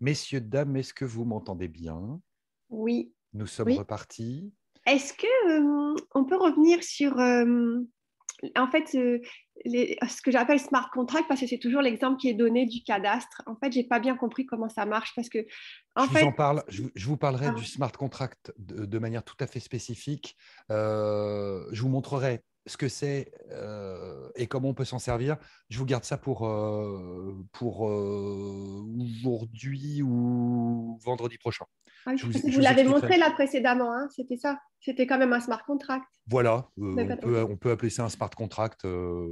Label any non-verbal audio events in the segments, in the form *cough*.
Messieurs, dames, est-ce que vous m'entendez bien Oui. Nous sommes repartis. Est-ce que euh, on peut revenir sur, euh, en fait, euh, ce que j'appelle smart contract parce que c'est toujours l'exemple qui est donné du cadastre. En fait, j'ai pas bien compris comment ça marche parce que, en je fait, vous parle. Je, vous parlerai ah. du smart contract de, manière tout à fait spécifique. je vous montrerai ce que c'est euh, et comment on peut s'en servir. Je vous garde ça pour, euh, pour euh, aujourd'hui ou vendredi prochain. Ah vous, vous l'avez montré là précédemment, hein, c'était ça. C'était quand même un smart contract. Voilà, euh, on, peut, appeler ça un smart contract. Euh,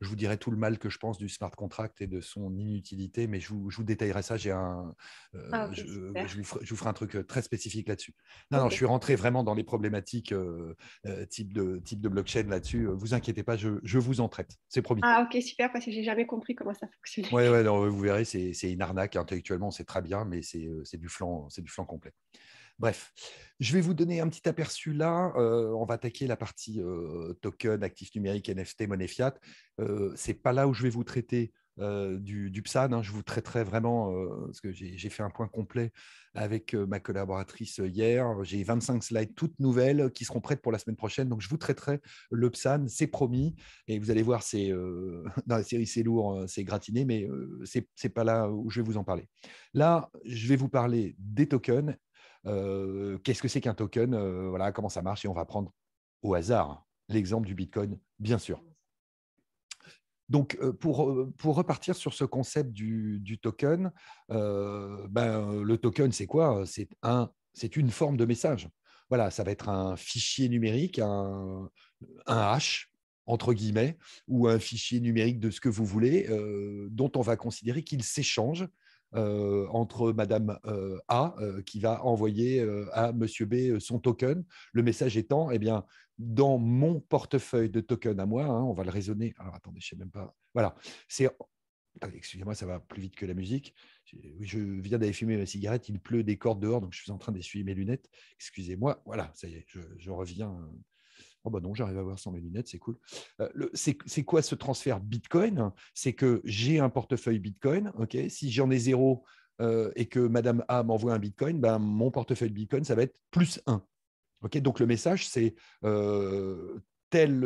je vous dirai tout le mal que je pense du smart contract et de son inutilité, mais je vous, détaillerai ça. J'ai un, euh, ah, je, vous ferai, un truc très spécifique là-dessus. Non, non, je suis rentré vraiment dans les problématiques type, de, type de blockchain là-dessus. Vous inquiétez pas, je, vous en traite. C'est promis. Ah ok, super, parce que j'ai jamais compris comment ça fonctionnait. Oui, ouais, vous verrez, c'est une arnaque intellectuellement, c'est très bien, mais c'est du flanc, c'est du flanc Bref, je vais vous donner un petit aperçu là. Euh, on va attaquer la partie euh, token, actif numérique, NFT, monnaie fiat. Euh, c'est pas là où je vais vous traiter euh, du, PSAN. Hein. Je vous traiterai vraiment, euh, parce que j'ai fait un point complet avec euh, ma collaboratrice hier. J'ai 25 slides toutes nouvelles qui seront prêtes pour la semaine prochaine. Donc, je vous traiterai le PSAN, c'est promis. Et vous allez voir, c'est dans *laughs* la série, c'est lourd, hein, c'est gratiné, mais c'est ce n'est pas là où je vais vous en parler. Là, je vais vous parler des tokens. Qu'est-ce que c'est qu'un token Voilà, comment ça marche Et on va prendre au hasard l'exemple du Bitcoin, bien sûr. Donc, euh, euh, pour, repartir sur ce concept du, token, euh, ben, le token, c'est quoi C'est une forme de message. Voilà, ça va être un fichier numérique, un, un hash, entre guillemets, ou un fichier numérique de ce que vous voulez, dont on va considérer qu'il s'échange euh, entre Madame euh, A euh, qui va envoyer à Monsieur B son token. Le message étant, eh bien, dans mon portefeuille de token à moi, hein, on va le raisonner. Alors attendez, je sais même pas. Voilà, c'est. Excusez-moi, ça va plus vite que la musique. je viens d'aller fumer ma cigarette, il pleut des cordes dehors, donc je suis en train d'essuyer mes lunettes. Excusez-moi, voilà, ça y est, je, je reviens Oh bah non, j'arrive à voir sans mes lunettes, c'est cool. Euh, c'est quoi ce transfert Bitcoin C'est que j'ai un portefeuille Bitcoin, Si j'en ai zéro euh, et que Madame A m'envoie un Bitcoin, ben, mon portefeuille Bitcoin, ça va être plus 1. Donc le message, c'est euh, tel,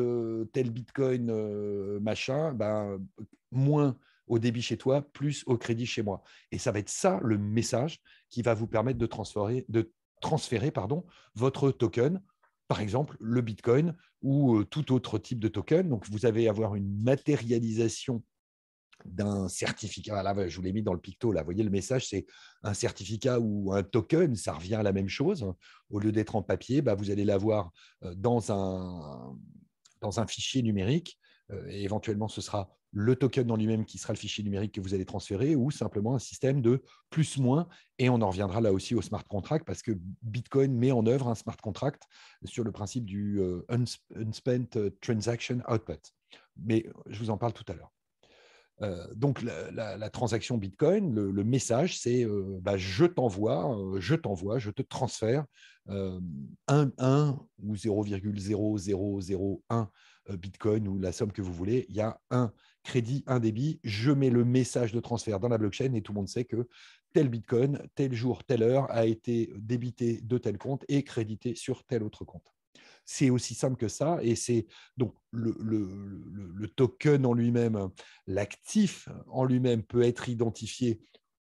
Bitcoin machin, ben, moins au débit chez toi, plus au crédit chez moi. Et ça va être ça le message qui va vous permettre de transférer, de transférer pardon, votre token par exemple le Bitcoin ou euh, tout autre type de token. Donc, vous avez avoir une matérialisation d'un certificat. Ah là, je vous l'ai mis dans le picto, là, vous voyez le message, c'est un certificat ou un token, ça revient à la même chose. Au lieu d'être en papier, bah, vous allez l'avoir euh, dans un, dans un fichier numérique. Euh, et éventuellement, ce sera le token dans lui-même qui sera le fichier numérique que vous allez transférer ou simplement un système de plus-moins. Et on en reviendra là aussi au smart contract parce que Bitcoin met en œuvre un smart contract sur le principe du euh, unspent euh, transaction output. Mais je vous en parle tout à l'heure. Euh, donc la, transaction Bitcoin, le, message, c'est bah, je t'envoie, je t'envoie, je te transfère 1, 1 ou 0,0001 Bitcoin ou la somme que vous voulez. Il y a un crédit, un débit, je mets le message de transfert dans la blockchain et tout le monde sait que tel Bitcoin, tel jour, telle heure a été débité de tel compte et crédité sur tel autre compte. C'est aussi simple que ça et c'est donc le, token en lui-même, l'actif en lui-même peut être identifié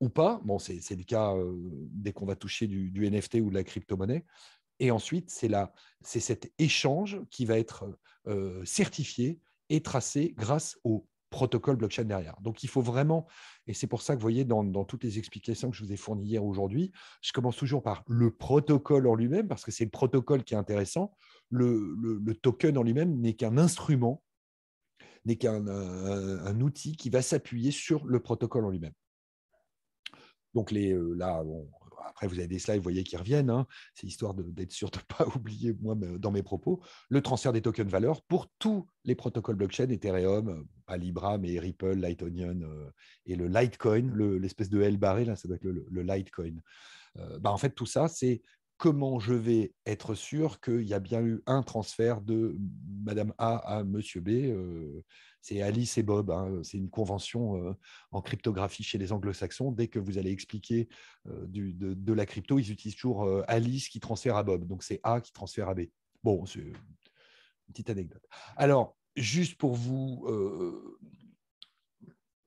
ou pas. Bon, c'est le cas euh, dès qu'on va toucher du, NFT ou de la crypto-monnaie. Et ensuite, c'est cet échange qui va être euh, certifié et tracé grâce au protocole blockchain derrière. Donc il faut vraiment, et c'est pour ça que vous voyez dans, toutes les explications que je vous ai fournies hier aujourd'hui, je commence toujours par le protocole en lui-même, parce que c'est le protocole qui est intéressant. Le, token en lui-même n'est qu'un instrument, n'est qu'un euh, outil qui va s'appuyer sur le protocole en lui-même. Donc les, euh, là, on, après, vous avez des slides, vous voyez qui reviennent. Hein. C'est histoire d'être sûr de ne *laughs* pas oublier, moi, dans mes propos, le transfert des tokens valeur pour tous les protocoles blockchain, Ethereum, pas Libra, mais Ripple, Lightonion euh, et le Litecoin, l'espèce de L barré, là, ça doit être le, Litecoin. Euh, bah, en fait, tout ça, c'est comment je vais être sûr qu'il y a bien eu un transfert de Madame A à Monsieur B euh, c'est Alice et Bob. Hein, c'est une convention euh, en cryptographie chez les anglo-saxons. Dès que vous allez expliquer euh, de, la crypto, ils utilisent toujours euh, Alice qui transfère à Bob. Donc c'est A qui transfère à B. Bon, c'est une petite anecdote. Alors, juste pour vous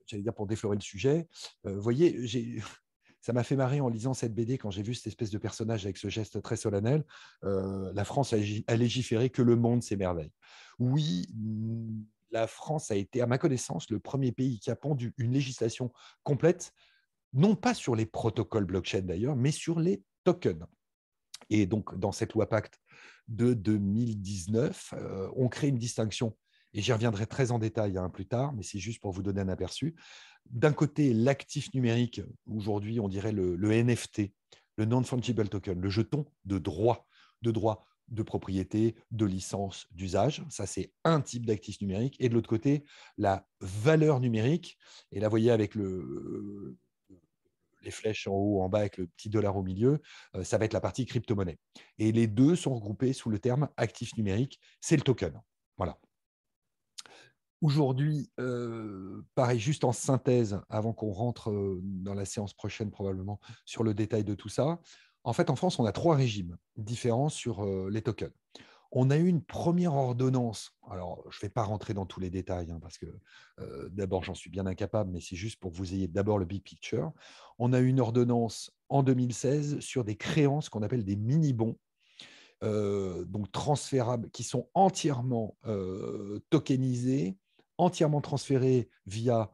j'allais dire pour déflorer le sujet. Vous voyez, ça m'a fait marrer en lisant cette BD quand j'ai vu cette espèce de personnage avec ce geste très solennel. la France a, légiféré que le monde s'émerveille. Oui, la France a été, à ma connaissance, le premier pays qui a pendu une législation complète, non pas sur les protocoles blockchain d'ailleurs, mais sur les tokens. Et donc, dans cette loi Pacte de 2019, euh, on crée une distinction, et j'y reviendrai très en détail hein, plus tard, mais c'est juste pour vous donner un aperçu. D'un côté, l'actif numérique, aujourd'hui on dirait le, le NFT, le non-fungible token, le jeton de droit, de droit de propriété, de licence, d'usage. Ça, c'est un type d'actif numérique. Et de l'autre côté, la valeur numérique. Et là, vous voyez avec le, les flèches en haut, en bas, avec le petit dollar au milieu, euh, ça va être la partie crypto-monnaie. Et les deux sont regroupés sous le terme actif numérique. C'est le token. Voilà. Aujourd'hui, euh, pareil, juste en synthèse, avant qu'on rentre euh, dans la séance prochaine probablement sur le détail de tout ça, en fait, en France, on a trois régimes différents sur euh, les tokens. On a eu une première ordonnance. Alors, je ne vais pas rentrer dans tous les détails hein, parce que euh, d'abord, j'en suis bien incapable, mais c'est juste pour que vous ayez d'abord le big picture. On a eu une ordonnance en 2016 sur des créances qu'on appelle des mini-bons, euh, donc transférables, qui sont entièrement tokenisés, entièrement transférés via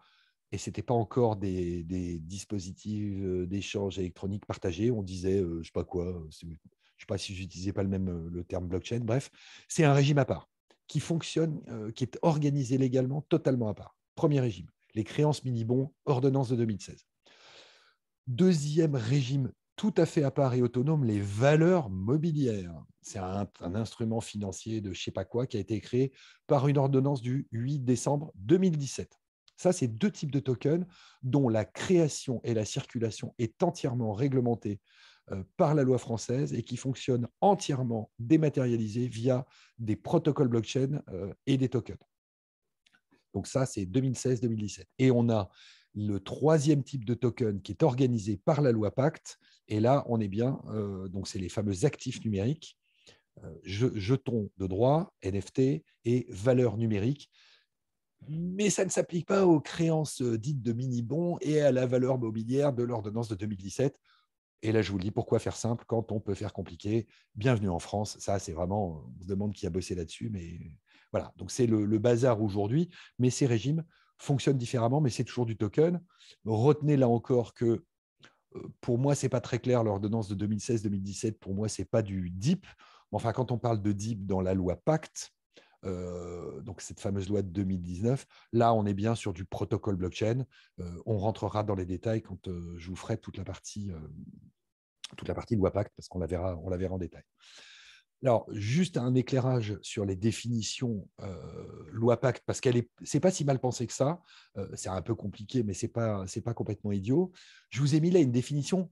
et c'était pas encore des, dispositifs d'échange électronique partagés. On disait, je ne sais pas quoi, je ne sais pas si j'utilisais pas le même le terme blockchain. Bref, c'est un régime à part qui fonctionne, qui est organisé légalement totalement à part. Premier régime, les créances mini-bons, ordonnance de 2016. Deuxième régime tout à fait à part et autonome, les valeurs mobilières. C'est un, instrument financier de je ne sais pas quoi qui a été créé par une ordonnance du 8 décembre 2017. Ça, c'est deux types de tokens dont la création et la circulation est entièrement réglementée euh, par la loi française et qui fonctionnent entièrement dématérialisés via des protocoles blockchain euh, et des tokens. Donc ça, c'est 2016-2017. Et on a le troisième type de token qui est organisé par la loi Pacte. Et là, on est bien, euh, donc c'est les fameux actifs numériques, jetons de droit, NFT et valeurs numériques mais ça ne s'applique pas aux créances euh, dites de mini-bons et à la valeur mobilière de l'ordonnance de 2017. Et là, je vous le dis, pourquoi faire simple quand on peut faire compliqué Bienvenue en France. Ça, c'est vraiment, on se demande qui a bossé là-dessus, mais voilà. Donc, c'est le, bazar aujourd'hui, mais ces régimes fonctionnent différemment, mais c'est toujours du token. Retenez là encore que euh, pour moi, ce n'est pas très clair l'ordonnance de 2016-2017. Pour moi, c'est pas du DIP. Enfin, quand on parle de DIP dans la loi Pacte, euh, donc cette fameuse loi de 2019. Là, on est bien sur du protocole blockchain. Euh, on rentrera dans les détails quand euh, je vous ferai toute la partie, toute la loi Pacte, parce qu'on la verra, on la verra en détail. Alors, juste un éclairage sur les définitions loi Pacte, parce qu'elle est, c'est pas si mal pensé que ça. c'est un peu compliqué, mais c'est pas, c'est pas complètement idiot. Je vous ai mis là une définition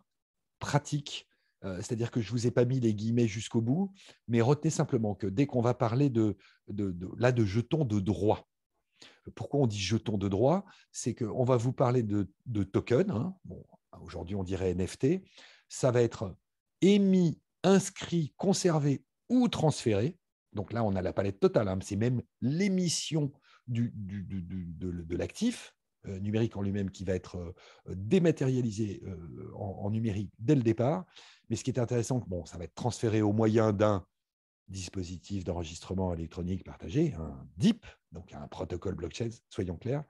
pratique euh, c'est-à-dire que je ne vous ai pas mis les guillemets jusqu'au bout, mais retenez simplement que dès qu'on va parler de, de, de jetons de droit, pourquoi on dit jetons de droit C'est qu'on va vous parler de, de tokens, hein. bon, aujourd'hui on dirait NFT, ça va être émis, inscrit, conservé ou transféré. Donc là, on a la palette totale, hein, c'est même l'émission de, l'actif. Euh, numérique en lui-même qui va être euh, dématérialisé euh, en, numérique dès le départ. Mais ce qui est intéressant, bon, ça va être transféré au moyen d'un dispositif d'enregistrement électronique partagé, un DIP, donc un protocole blockchain, soyons clairs.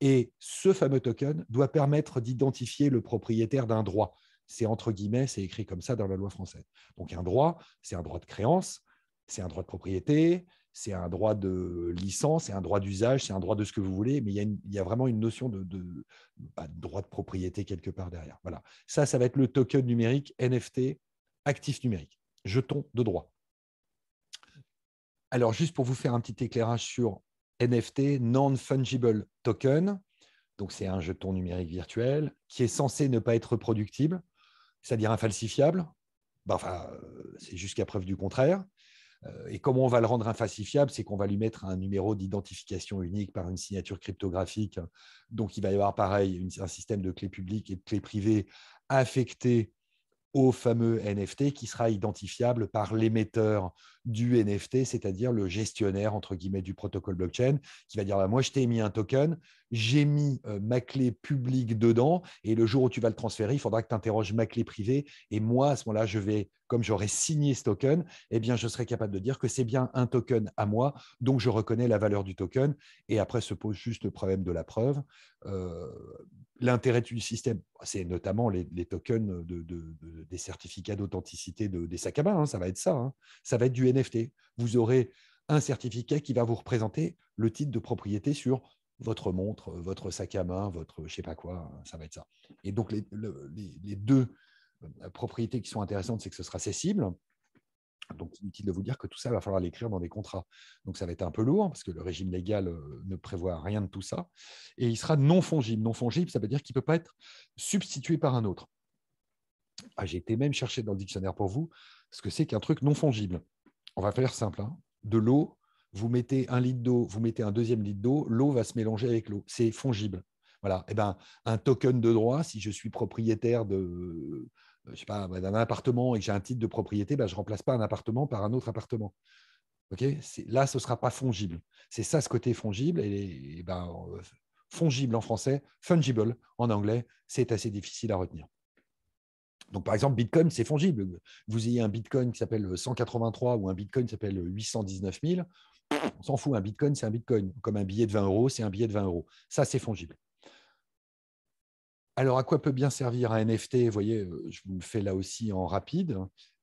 Et ce fameux token doit permettre d'identifier le propriétaire d'un droit. C'est entre guillemets, c'est écrit comme ça dans la loi française. Donc un droit, c'est un droit de créance, c'est un droit de propriété, c'est un droit de licence, c'est un droit d'usage, c'est un droit de ce que vous voulez, mais il y a, vraiment une notion bah, de, droit de propriété quelque part derrière. Voilà. Ça, ça va être le token numérique NFT, actif numérique, jeton de droit. Alors, juste pour vous faire un petit éclairage sur NFT, non-fungible token, donc c'est un jeton numérique virtuel qui est censé ne pas être reproductible, c'est-à-dire infalsifiable, bah, enfin, euh, c'est jusqu'à preuve du contraire euh, et comment on va le rendre infalsifiable C'est qu'on va lui mettre un numéro d'identification unique par une signature cryptographique. Donc, il va y avoir pareil un système de clés publiques et de clés privées affectées au fameux NFT qui sera identifiable par l'émetteur du NFT, c'est-à-dire le gestionnaire, entre guillemets, du protocole blockchain, qui va dire, bah, moi, je t'ai mis un token, j'ai mis euh, ma clé publique dedans, et le jour où tu vas le transférer, il faudra que tu interroges ma clé privée, et moi, à ce moment-là, je vais, comme j'aurai signé ce token, eh bien, je serai capable de dire que c'est bien un token à moi, donc je reconnais la valeur du token, et après se pose juste le problème de la preuve. Euh, l'intérêt du système, c'est notamment les, tokens de, des certificats d'authenticité des sacs à main, hein, ça va être ça, hein. ça va être du NFT. Vous aurez un certificat qui va vous représenter le titre de propriété sur votre montre, votre sac à main, votre je sais pas quoi, ça va être ça. Et donc les, deux euh, propriétés qui sont intéressantes, c'est que ce sera cessible. Donc inutile de vous dire que tout ça, il va falloir l'écrire dans des contrats. Donc ça va être un peu lourd parce que le régime légal euh, ne prévoit rien de tout ça. Et il sera non fongible. Non fongible, ça veut dire qu'il ne peut pas être substitué par un autre. Ah, j'ai été même chercher dans le dictionnaire pour vous ce que c'est qu'un truc non fongible on va faire simple, hein. de l'eau, vous mettez un litre d'eau, vous mettez un deuxième litre d'eau, l'eau va se mélanger avec l'eau. C'est fongible. Voilà. Et eh ben, un token de droit, si je suis propriétaire de, euh, je pas, bah, d'un appartement et que j'ai un titre de propriété, bah, je ne remplace pas un appartement par un autre appartement. là, ce ne sera pas fongible. C'est ça ce côté fongible. ben, euh, fongible en français, fungible en anglais, c'est assez difficile à retenir. Donc, par exemple, Bitcoin, c'est fongible. Vous ayez un Bitcoin qui s'appelle 183 ou un Bitcoin qui s'appelle 819 000, on s'en fout. Un Bitcoin, c'est un Bitcoin. Comme un billet de 20 euros, c'est un billet de 20 euros. Ça, c'est fongible. Alors, à quoi peut bien servir un NFT Vous voyez, euh, je vous le fais là aussi en rapide.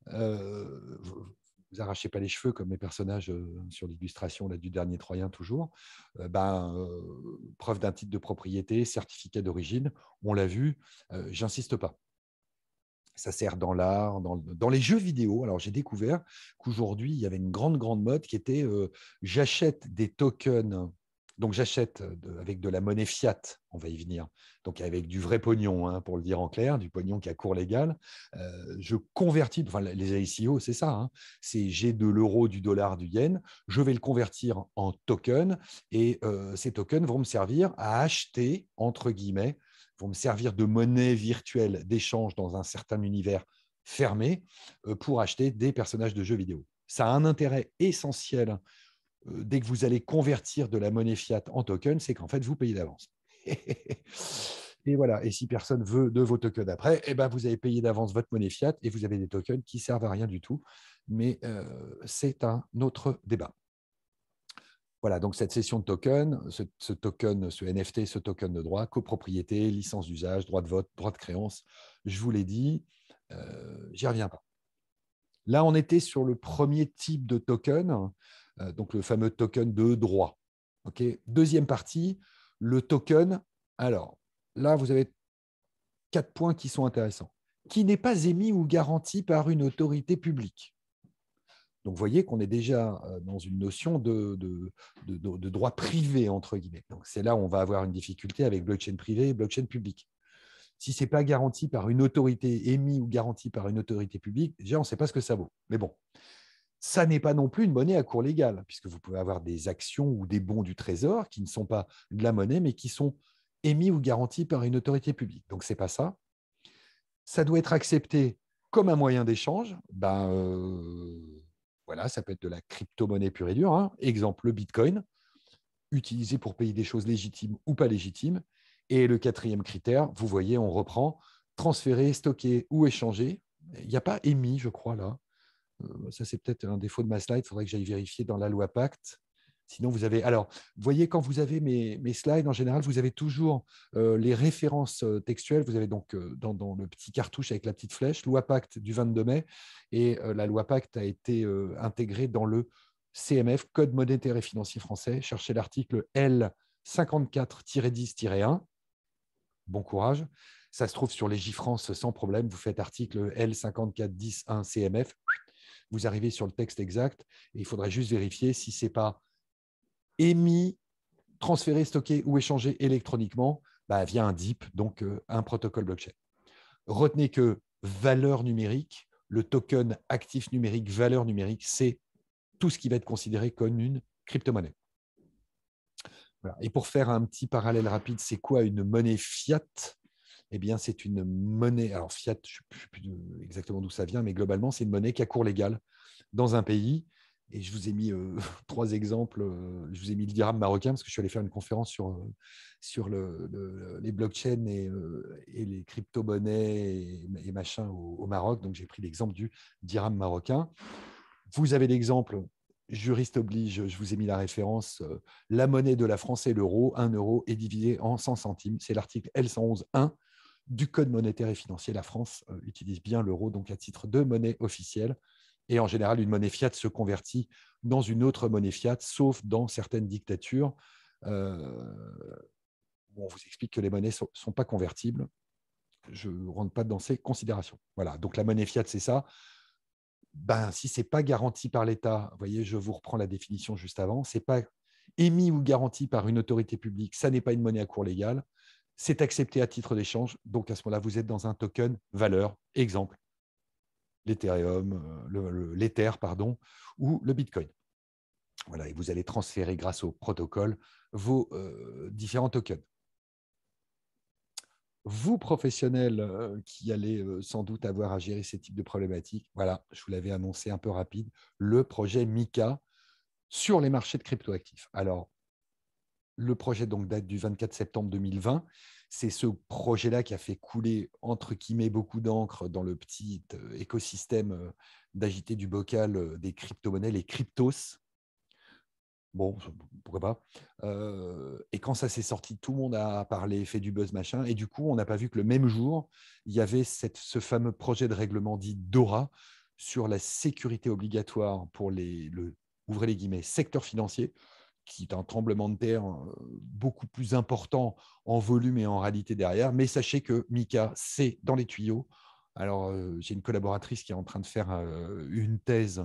Euh, vous arrachez pas les cheveux comme mes personnages euh, sur l'illustration du dernier Troyen toujours. Euh, ben, preuve d'un titre de propriété, certificat d'origine, on l'a vu, j'insiste pas ça sert dans l'art, dans, les jeux vidéo. Alors j'ai découvert qu'aujourd'hui, il y avait une grande, grande mode qui était euh, j'achète des tokens, donc j'achète euh, avec de la monnaie fiat, on va y venir, donc avec du vrai pognon, hein, pour le dire en clair, du pognon qui a cours légal. Euh, je convertis, enfin les ICO, c'est ça, hein. c'est j'ai de l'euro, du dollar, du yen, je vais le convertir en token et ces tokens vont me servir à acheter, entre guillemets, me servir de monnaie virtuelle d'échange dans un certain univers fermé euh, pour acheter des personnages de jeux vidéo. Ça a un intérêt essentiel euh, dès que vous allez convertir de la monnaie fiat en token, c'est qu'en fait, vous payez d'avance. *laughs* et voilà, et si personne veut de vos tokens après, eh ben vous avez payé d'avance votre monnaie fiat et vous avez des tokens qui servent à rien du tout. Mais euh, c'est un autre débat. Voilà, donc cette session de token, ce, token, ce NFT, ce token de droit, copropriété, licence d'usage, droit de vote, droit de créance, je vous l'ai dit, euh, j'y reviens pas. Là, on était sur le premier type de token, euh, donc le fameux token de droit. Deuxième partie, le token. Alors, là, vous avez quatre points qui sont intéressants. Qui n'est pas émis ou garanti par une autorité publique. Donc vous voyez qu'on est déjà euh, dans une notion de, droit privé, entre guillemets. Donc c'est là où on va avoir une difficulté avec blockchain privé et blockchain public. Si ce n'est pas garanti par une autorité émise ou garanti par une autorité publique, déjà on ne sait pas ce que ça vaut. Mais bon, ça n'est pas non plus une monnaie à cours légal, puisque vous pouvez avoir des actions ou des bons du trésor qui ne sont pas de la monnaie, mais qui sont émis ou garantis par une autorité publique. Donc ce n'est pas ça. Ça doit être accepté comme un moyen d'échange. Ben, euh, voilà, ça peut être de la crypto-monnaie pure et dure. Hein. Exemple, le Bitcoin, utilisé pour payer des choses légitimes ou pas légitimes. Et le quatrième critère, vous voyez, on reprend transférer, stocker ou échanger. Il n'y a pas émis, je crois, là. Euh, ça, c'est peut-être un défaut de ma slide. Il faudrait que j'aille vérifier dans la loi Pacte. Sinon, vous avez. Alors, voyez, quand vous avez mes, slides, en général, vous avez toujours euh, les références euh, textuelles. Vous avez donc euh, dans, le petit cartouche avec la petite flèche, loi Pacte du 22 mai. Et la loi Pacte a été intégrée dans le CMF, Code monétaire et financier français. Cherchez l'article L54-10-1. Bon courage. Ça se trouve sur les Gifrance sans problème. Vous faites article L54-10-1 CMF. Vous arrivez sur le texte exact et il faudrait juste vérifier si ce n'est pas émis, transféré, stocké ou échangé électroniquement bah, via un DIP, donc euh, un protocole blockchain. Retenez que valeur numérique, le token actif numérique, valeur numérique, c'est tout ce qui va être considéré comme une crypto-monnaie. Et pour faire un petit parallèle rapide, c'est quoi une monnaie fiat eh bien, c'est une monnaie. Alors, fiat, je ne sais plus exactement d'où ça vient, mais globalement, c'est une monnaie qui a cours légal dans un pays et je vous ai mis euh, *laughs* trois exemples. Euh, je vous ai mis le dirham marocain parce que je suis allé faire une conférence sur, euh, les blockchains et, les crypto-monnaies et, machin au, Maroc. Donc, j'ai pris l'exemple du dirham marocain. Vous avez l'exemple, juriste oblige, je vous ai mis la référence, la monnaie de la France est l'euro. un euro est divisé en 100 centimes. C'est l'article L111.1 du Code monétaire et financier. La France utilise bien l'euro, donc à titre de monnaie officielle. Et en général, une monnaie fiat se convertit dans une autre monnaie fiat, sauf dans certaines dictatures euh, où on vous explique que les monnaies ne sont, pas convertibles. Je ne rentre pas dans ces considérations. Voilà, donc la monnaie fiat, c'est ça. Ben, si ce n'est pas garanti par l'État, vous voyez, je vous reprends la définition juste avant, c'est pas émis ou garanti par une autorité publique, ça n'est pas une monnaie à cours légal, c'est accepté à titre d'échange, donc à ce moment-là, vous êtes dans un token valeur, exemple, l'Ethereum, euh, l'Ether, pardon, ou le Bitcoin. Voilà, et vous allez transférer grâce au protocole vos euh, différents tokens. Vous, professionnels euh, qui allez sans doute avoir à gérer ces types de problématiques, voilà, je vous l'avais annoncé un peu rapide, le projet MICA sur les marchés de cryptoactifs. Alors, le projet donc date du 24 septembre 2020. C'est ce projet-là qui a fait couler, entre guillemets, beaucoup d'encre dans le petit euh, écosystème euh, d'agiter du bocal euh, des crypto-monnaies, les cryptos. Bon, pourquoi pas. et quand ça s'est sorti, tout le monde a parlé, fait du buzz, machin. Et du coup, on n'a pas vu que le même jour, il y avait ce fameux projet de règlement dit DORA sur la sécurité obligatoire pour les, le, les guillemets, secteur financier qui est un tremblement de terre euh, beaucoup plus important en volume et en réalité derrière. Mais sachez que Mika, c'est dans les tuyaux. Alors, euh, j'ai une collaboratrice qui est en train de faire euh, une thèse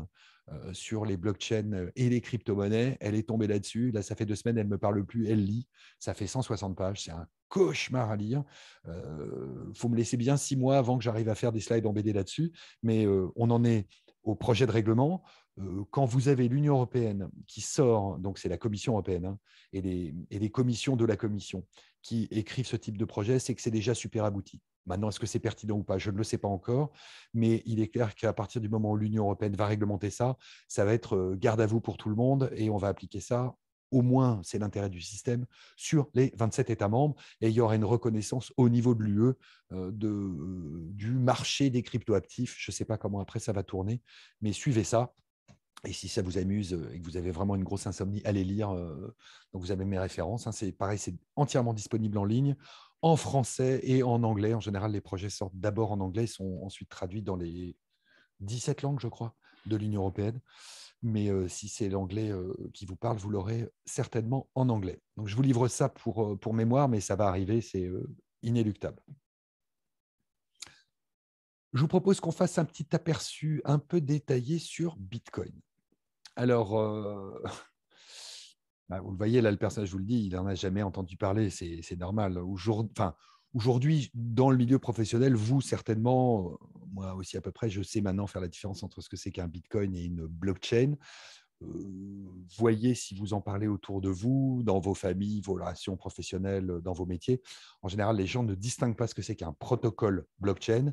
sur les blockchains et les crypto-monnaies. Elle est tombée là-dessus. Là, ça fait deux semaines, elle ne me parle plus, elle lit. Ça fait 160 pages. C'est un cauchemar à lire. Il faut me laisser bien six mois avant que j'arrive à faire des slides en BD là-dessus. Mais on en est au projet de règlement, euh, quand vous avez l'Union européenne qui sort, donc c'est la Commission européenne, hein, et, les, et, les, commissions de la Commission qui écrivent ce type de projet, c'est que c'est déjà super abouti. Maintenant, est-ce que c'est pertinent ou pas Je ne le sais pas encore, mais il est clair qu'à partir du moment où l'Union européenne va réglementer ça, ça va être euh, garde à vous pour tout le monde et on va appliquer ça au moins c'est l'intérêt du système, sur les 27 États membres, et il y aura une reconnaissance au niveau de l'UE euh, euh, du marché des cryptoactifs. Je ne sais pas comment après ça va tourner, mais suivez ça. Et si ça vous amuse euh, et que vous avez vraiment une grosse insomnie, allez lire. donc vous avez mes références. Hein. c'est pareil, c'est entièrement disponible en ligne, en français et en anglais. En général, les projets sortent d'abord en anglais, et sont ensuite traduits dans les 17 langues, je crois, de l'Union européenne mais si c'est l'anglais qui vous parle, vous l'aurez certainement en anglais. Donc je vous livre ça pour, mémoire, mais ça va arriver, c'est inéluctable. Je vous propose qu'on fasse un petit aperçu un peu détaillé sur Bitcoin. Alors, *laughs* bah, vous le voyez là, le personnage, je vous le dis, il n'en a jamais entendu parler, c'est normal. Enfin, aujourd'hui, dans le milieu professionnel, vous certainement, euh, moi aussi à peu près, je sais maintenant faire la différence entre ce que c'est qu'un Bitcoin et une blockchain. Euh, voyez si vous en parlez autour de vous, dans vos familles, vos relations professionnelles, euh, dans vos métiers. En général, les gens ne distinguent pas ce que c'est qu'un protocole blockchain.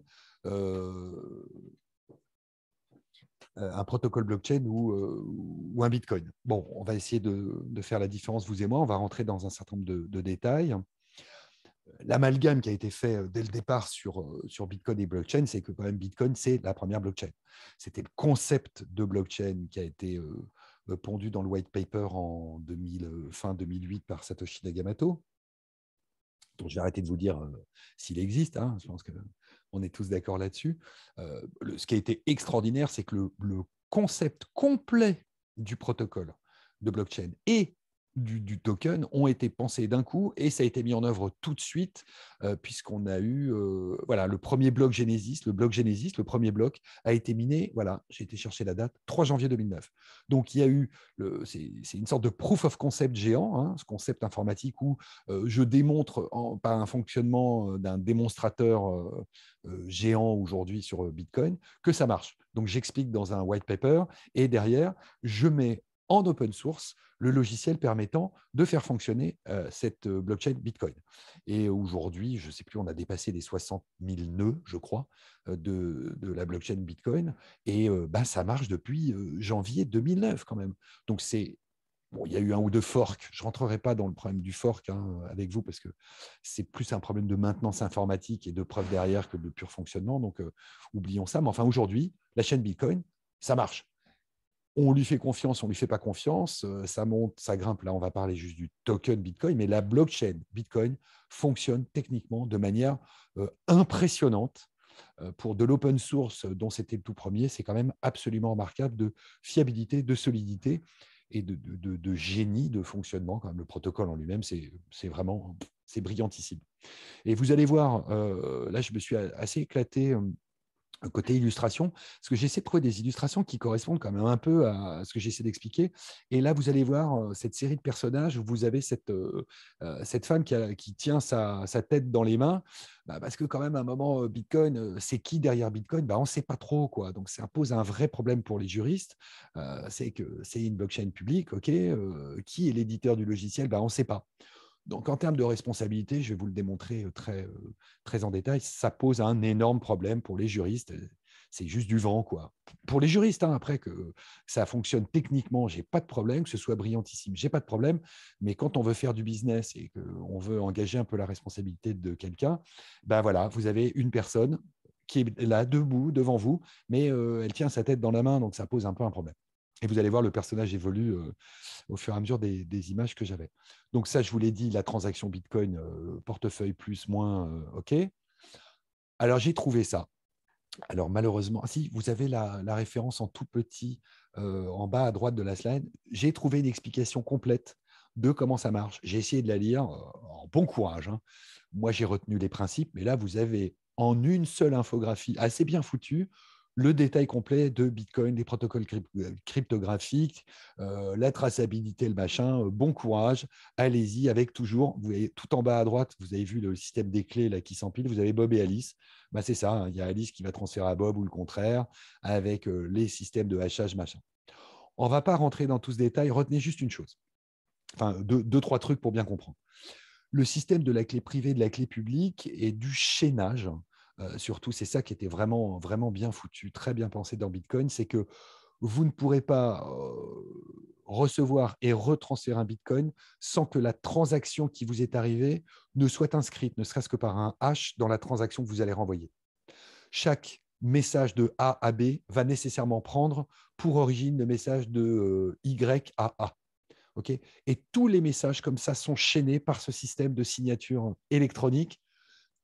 un protocole blockchain ou, un bitcoin. Bon, on va essayer de, faire la différence, vous et moi. On va rentrer dans un certain nombre de détails l'amalgame qui a été fait euh, dès le départ euh, sur, Bitcoin et blockchain, c'est que quand même Bitcoin, c'est la première blockchain. C'était le concept de blockchain qui a été euh, pondu dans le white paper en fin 2008 par Satoshi Nakamoto, dont j'ai arrêté de vous dire s'il existe. Hein, je pense qu'on est tous d'accord là-dessus. ce qui a été extraordinaire, c'est que le, concept complet du protocole de blockchain est du, token ont été pensés d'un coup et ça a été mis en œuvre tout de suite euh, puisqu'on a eu euh, voilà le premier bloc Genesis, le bloc Genesis, le premier bloc a été miné. Voilà, j'ai été chercher la date 3 janvier 2009. Donc il y a eu c'est une sorte de proof of concept géant, hein, ce concept informatique où euh, je démontre par un fonctionnement d'un démonstrateur géant aujourd'hui sur Bitcoin que ça marche. Donc j'explique dans un white paper et derrière je mets en open source le logiciel permettant de faire fonctionner euh, cette euh, blockchain Bitcoin. Et aujourd'hui, je ne sais plus, on a dépassé les 60 000 nœuds, je crois, euh, de, la blockchain Bitcoin. Et ben, ça marche depuis janvier 2009 quand même. Donc c'est il y a eu un ou deux forks. Je ne rentrerai pas dans le problème du fork hein, avec vous parce que c'est plus un problème de maintenance informatique et de preuve derrière que de pur fonctionnement. Donc, oublions ça. Mais enfin, aujourd'hui, la chaîne Bitcoin, ça marche on lui fait confiance, on lui fait pas confiance, euh, ça monte, ça grimpe. Là, on va parler juste du token Bitcoin, mais la blockchain Bitcoin fonctionne techniquement de manière euh, impressionnante euh, pour de l'open source dont c'était le tout premier. C'est quand même absolument remarquable de fiabilité, de solidité et de, génie de fonctionnement. le protocole en lui-même, c'est vraiment c'est brillantissime. Et vous allez voir, là, je me suis assez éclaté côté illustration, parce que j'essaie de trouver des illustrations qui correspondent quand même un peu à ce que j'essaie d'expliquer. Et là, vous allez voir euh, cette série de personnages où vous avez cette, euh, euh, cette femme qui, tient sa, tête dans les mains, bah, parce que quand même, à un moment, Bitcoin, c'est qui derrière Bitcoin bah, On ne sait pas trop. quoi. Donc, ça pose un vrai problème pour les juristes. c'est que c'est une blockchain publique, OK Qui est l'éditeur du logiciel bah, On ne sait pas. Donc, en termes de responsabilité, je vais vous le démontrer euh, très, euh, très en détail, ça pose un énorme problème pour les juristes. C'est juste du vent, quoi. Pour les juristes, hein, après que ça fonctionne techniquement, j'ai pas de problème, que ce soit brillantissime, j'ai pas de problème. Mais quand on veut faire du business et qu'on veut engager un peu la responsabilité de quelqu'un, ben voilà, vous avez une personne qui est là debout devant vous, mais euh, elle tient sa tête dans la main, donc ça pose un peu un problème. Et vous allez voir, le personnage évolue euh, au fur et à mesure des, images que j'avais. Donc ça, je vous l'ai dit, la transaction Bitcoin, euh, portefeuille plus, moins, euh, OK. Alors j'ai trouvé ça. Alors malheureusement, ah, si vous avez la, référence en tout petit en bas à droite de la slide, j'ai trouvé une explication complète de comment ça marche. J'ai essayé de la lire en bon courage. Hein. Moi, j'ai retenu les principes, mais là, vous avez en une seule infographie assez bien foutue le détail complet de Bitcoin, des protocoles euh, cryptographiques, euh, la traçabilité, le machin. Euh, bon courage, allez-y avec toujours, vous voyez tout en bas à droite, vous avez vu le système des clés là, qui s'empile, vous avez Bob et Alice. Bah, c'est ça, hein, il y a Alice qui va transférer à Bob ou le contraire avec les systèmes de hachage, machin. On ne va pas rentrer dans tout ce détail, retenez juste une chose, enfin deux, trois trucs pour bien comprendre. Le système de la clé privée de la clé publique et du chaînage. Hein surtout, c'est ça qui était vraiment, bien foutu, très bien pensé dans Bitcoin, c'est que vous ne pourrez pas recevoir et retransférer un Bitcoin sans que la transaction qui vous est arrivée ne soit inscrite, ne serait-ce que par un hash dans la transaction que vous allez renvoyer. Chaque message de A à B va nécessairement prendre pour origine le message de Y à A. et tous les messages comme ça sont chaînés par ce système de signature électronique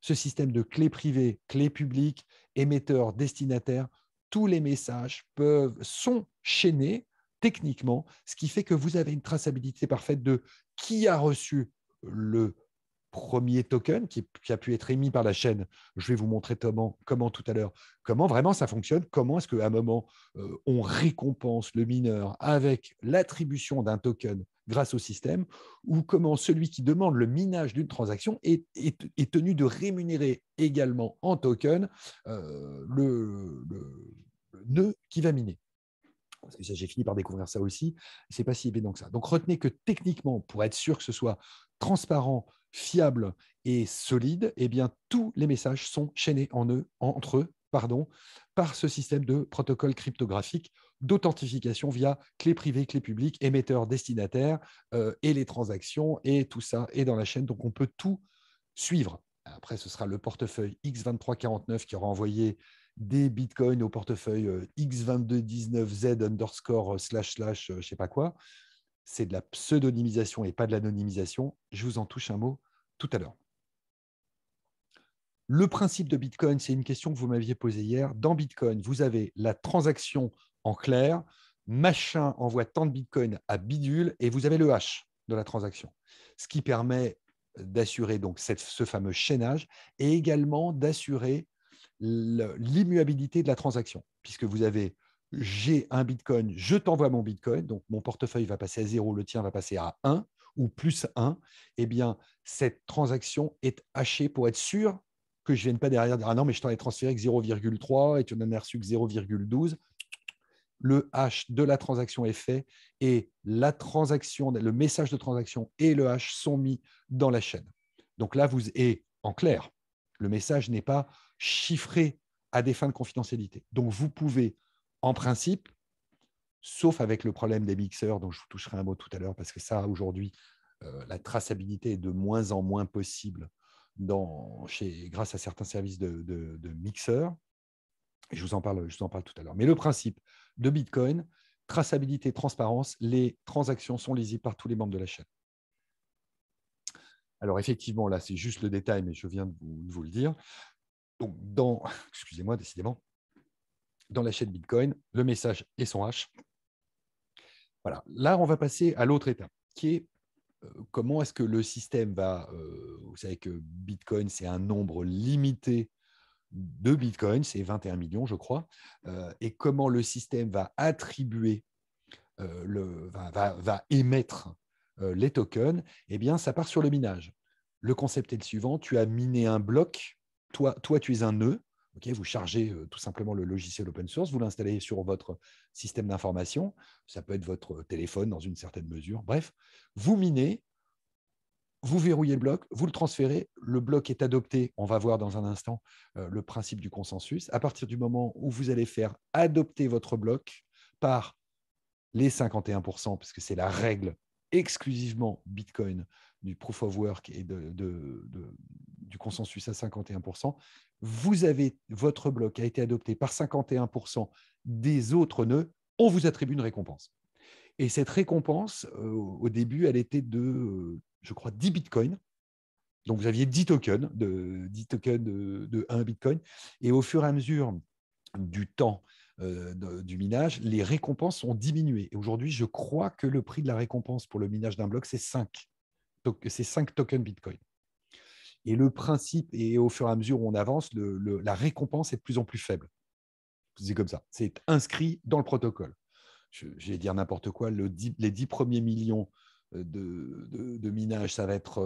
ce système de clés privées, clés publiques, émetteurs, destinataires, tous les messages peuvent, sont chaînés techniquement, ce qui fait que vous avez une traçabilité parfaite de qui a reçu le premier token qui, a pu être émis par la chaîne. Je vais vous montrer comment, tout à l'heure, comment vraiment ça fonctionne, comment est-ce qu'à un moment, euh, on récompense le mineur avec l'attribution d'un token grâce au système, ou comment celui qui demande le minage d'une transaction est, tenu de rémunérer également en token euh, le, nœud qui va miner j'ai fini par découvrir ça aussi, c'est pas si évident que ça. Donc retenez que techniquement, pour être sûr que ce soit transparent fiable et solide, eh bien, tous les messages sont chaînés en eux, entre eux pardon, par ce système de protocole cryptographique d'authentification via clé privée, clé publique, émetteur, destinataire euh, et les transactions et tout ça est dans la chaîne. Donc on peut tout suivre. Après, ce sera le portefeuille X2349 qui aura envoyé des bitcoins au portefeuille euh, X2219Z underscore euh, slash slash je sais pas quoi c'est de la pseudonymisation et pas de l'anonymisation. Je vous en touche un mot tout à l'heure. Le principe de Bitcoin, c'est une question que vous m'aviez posée hier. Dans Bitcoin, vous avez la transaction en clair, machin envoie tant de Bitcoin à bidule, et vous avez le hash de la transaction, ce qui permet d'assurer donc ce fameux chaînage et également d'assurer l'immuabilité de la transaction, puisque vous avez j'ai un bitcoin, je t'envoie mon bitcoin, donc mon portefeuille va passer à zéro, le tien va passer à 1 ou plus 1, eh bien, cette transaction est hachée pour être sûr que je ne vienne pas derrière dire Ah non, mais je t'en ai transféré que 0,3 et tu n'en as reçu que 0,12. Le hash de la transaction est fait et la transaction, le message de transaction et le hash sont mis dans la chaîne. Donc là, vous êtes en clair. Le message n'est pas chiffré à des fins de confidentialité. Donc vous pouvez en principe, sauf avec le problème des mixeurs, dont je vous toucherai un mot tout à l'heure, parce que ça, aujourd'hui, euh, la traçabilité est de moins en moins possible dans, chez, grâce à certains services de, mixeurs. je vous, en parle, je parle tout à l'heure. Mais le principe de Bitcoin, traçabilité, transparence, les transactions sont lisibles par tous les membres de la chaîne. Alors effectivement, là, c'est juste le détail, mais je viens de vous, vous le dire. Donc, dans, *laughs* excusez-moi, décidément, dans la chaîne Bitcoin, le message et son hash. Voilà. Là, on va passer à l'autre étape, qui est euh, comment est-ce que le système va. Euh, vous savez que Bitcoin, c'est un nombre limité de Bitcoin, c'est 21 millions, je crois, euh, et comment le système va attribuer, le, va, émettre les tokens, eh bien, ça part sur le minage. Le concept est le suivant tu as miné un bloc, toi, toi tu es un nœud, vous chargez tout simplement le logiciel open source, vous l'installez sur votre système d'information, ça peut être votre téléphone dans une certaine mesure, bref, vous minez, vous verrouillez le bloc, vous le transférez, le bloc est adopté, on va voir dans un instant le principe du consensus, à partir du moment où vous allez faire adopter votre bloc par les 51%, parce que c'est la règle exclusivement Bitcoin du proof of work et de, du consensus à 51%. Vous avez, votre bloc a été adopté par 51% des autres nœuds, on vous attribue une récompense. Et cette récompense, euh, au début, elle était de, euh, je crois, 10 bitcoins. Donc vous aviez 10 tokens, de, 10 tokens de, 1 bitcoin. Et au fur et à mesure du temps, euh, du minage, les récompenses ont diminué. Et aujourd'hui, je crois que le prix de la récompense pour le minage d'un bloc, c'est 5. C'est 5 tokens Bitcoin. Et le principe, et au fur et à mesure où on avance, la récompense est de plus en plus faible. C'est comme ça. C'est inscrit dans le protocole. Je, vais dire n'importe quoi. les 10 premiers millions euh, de, minage, ça va être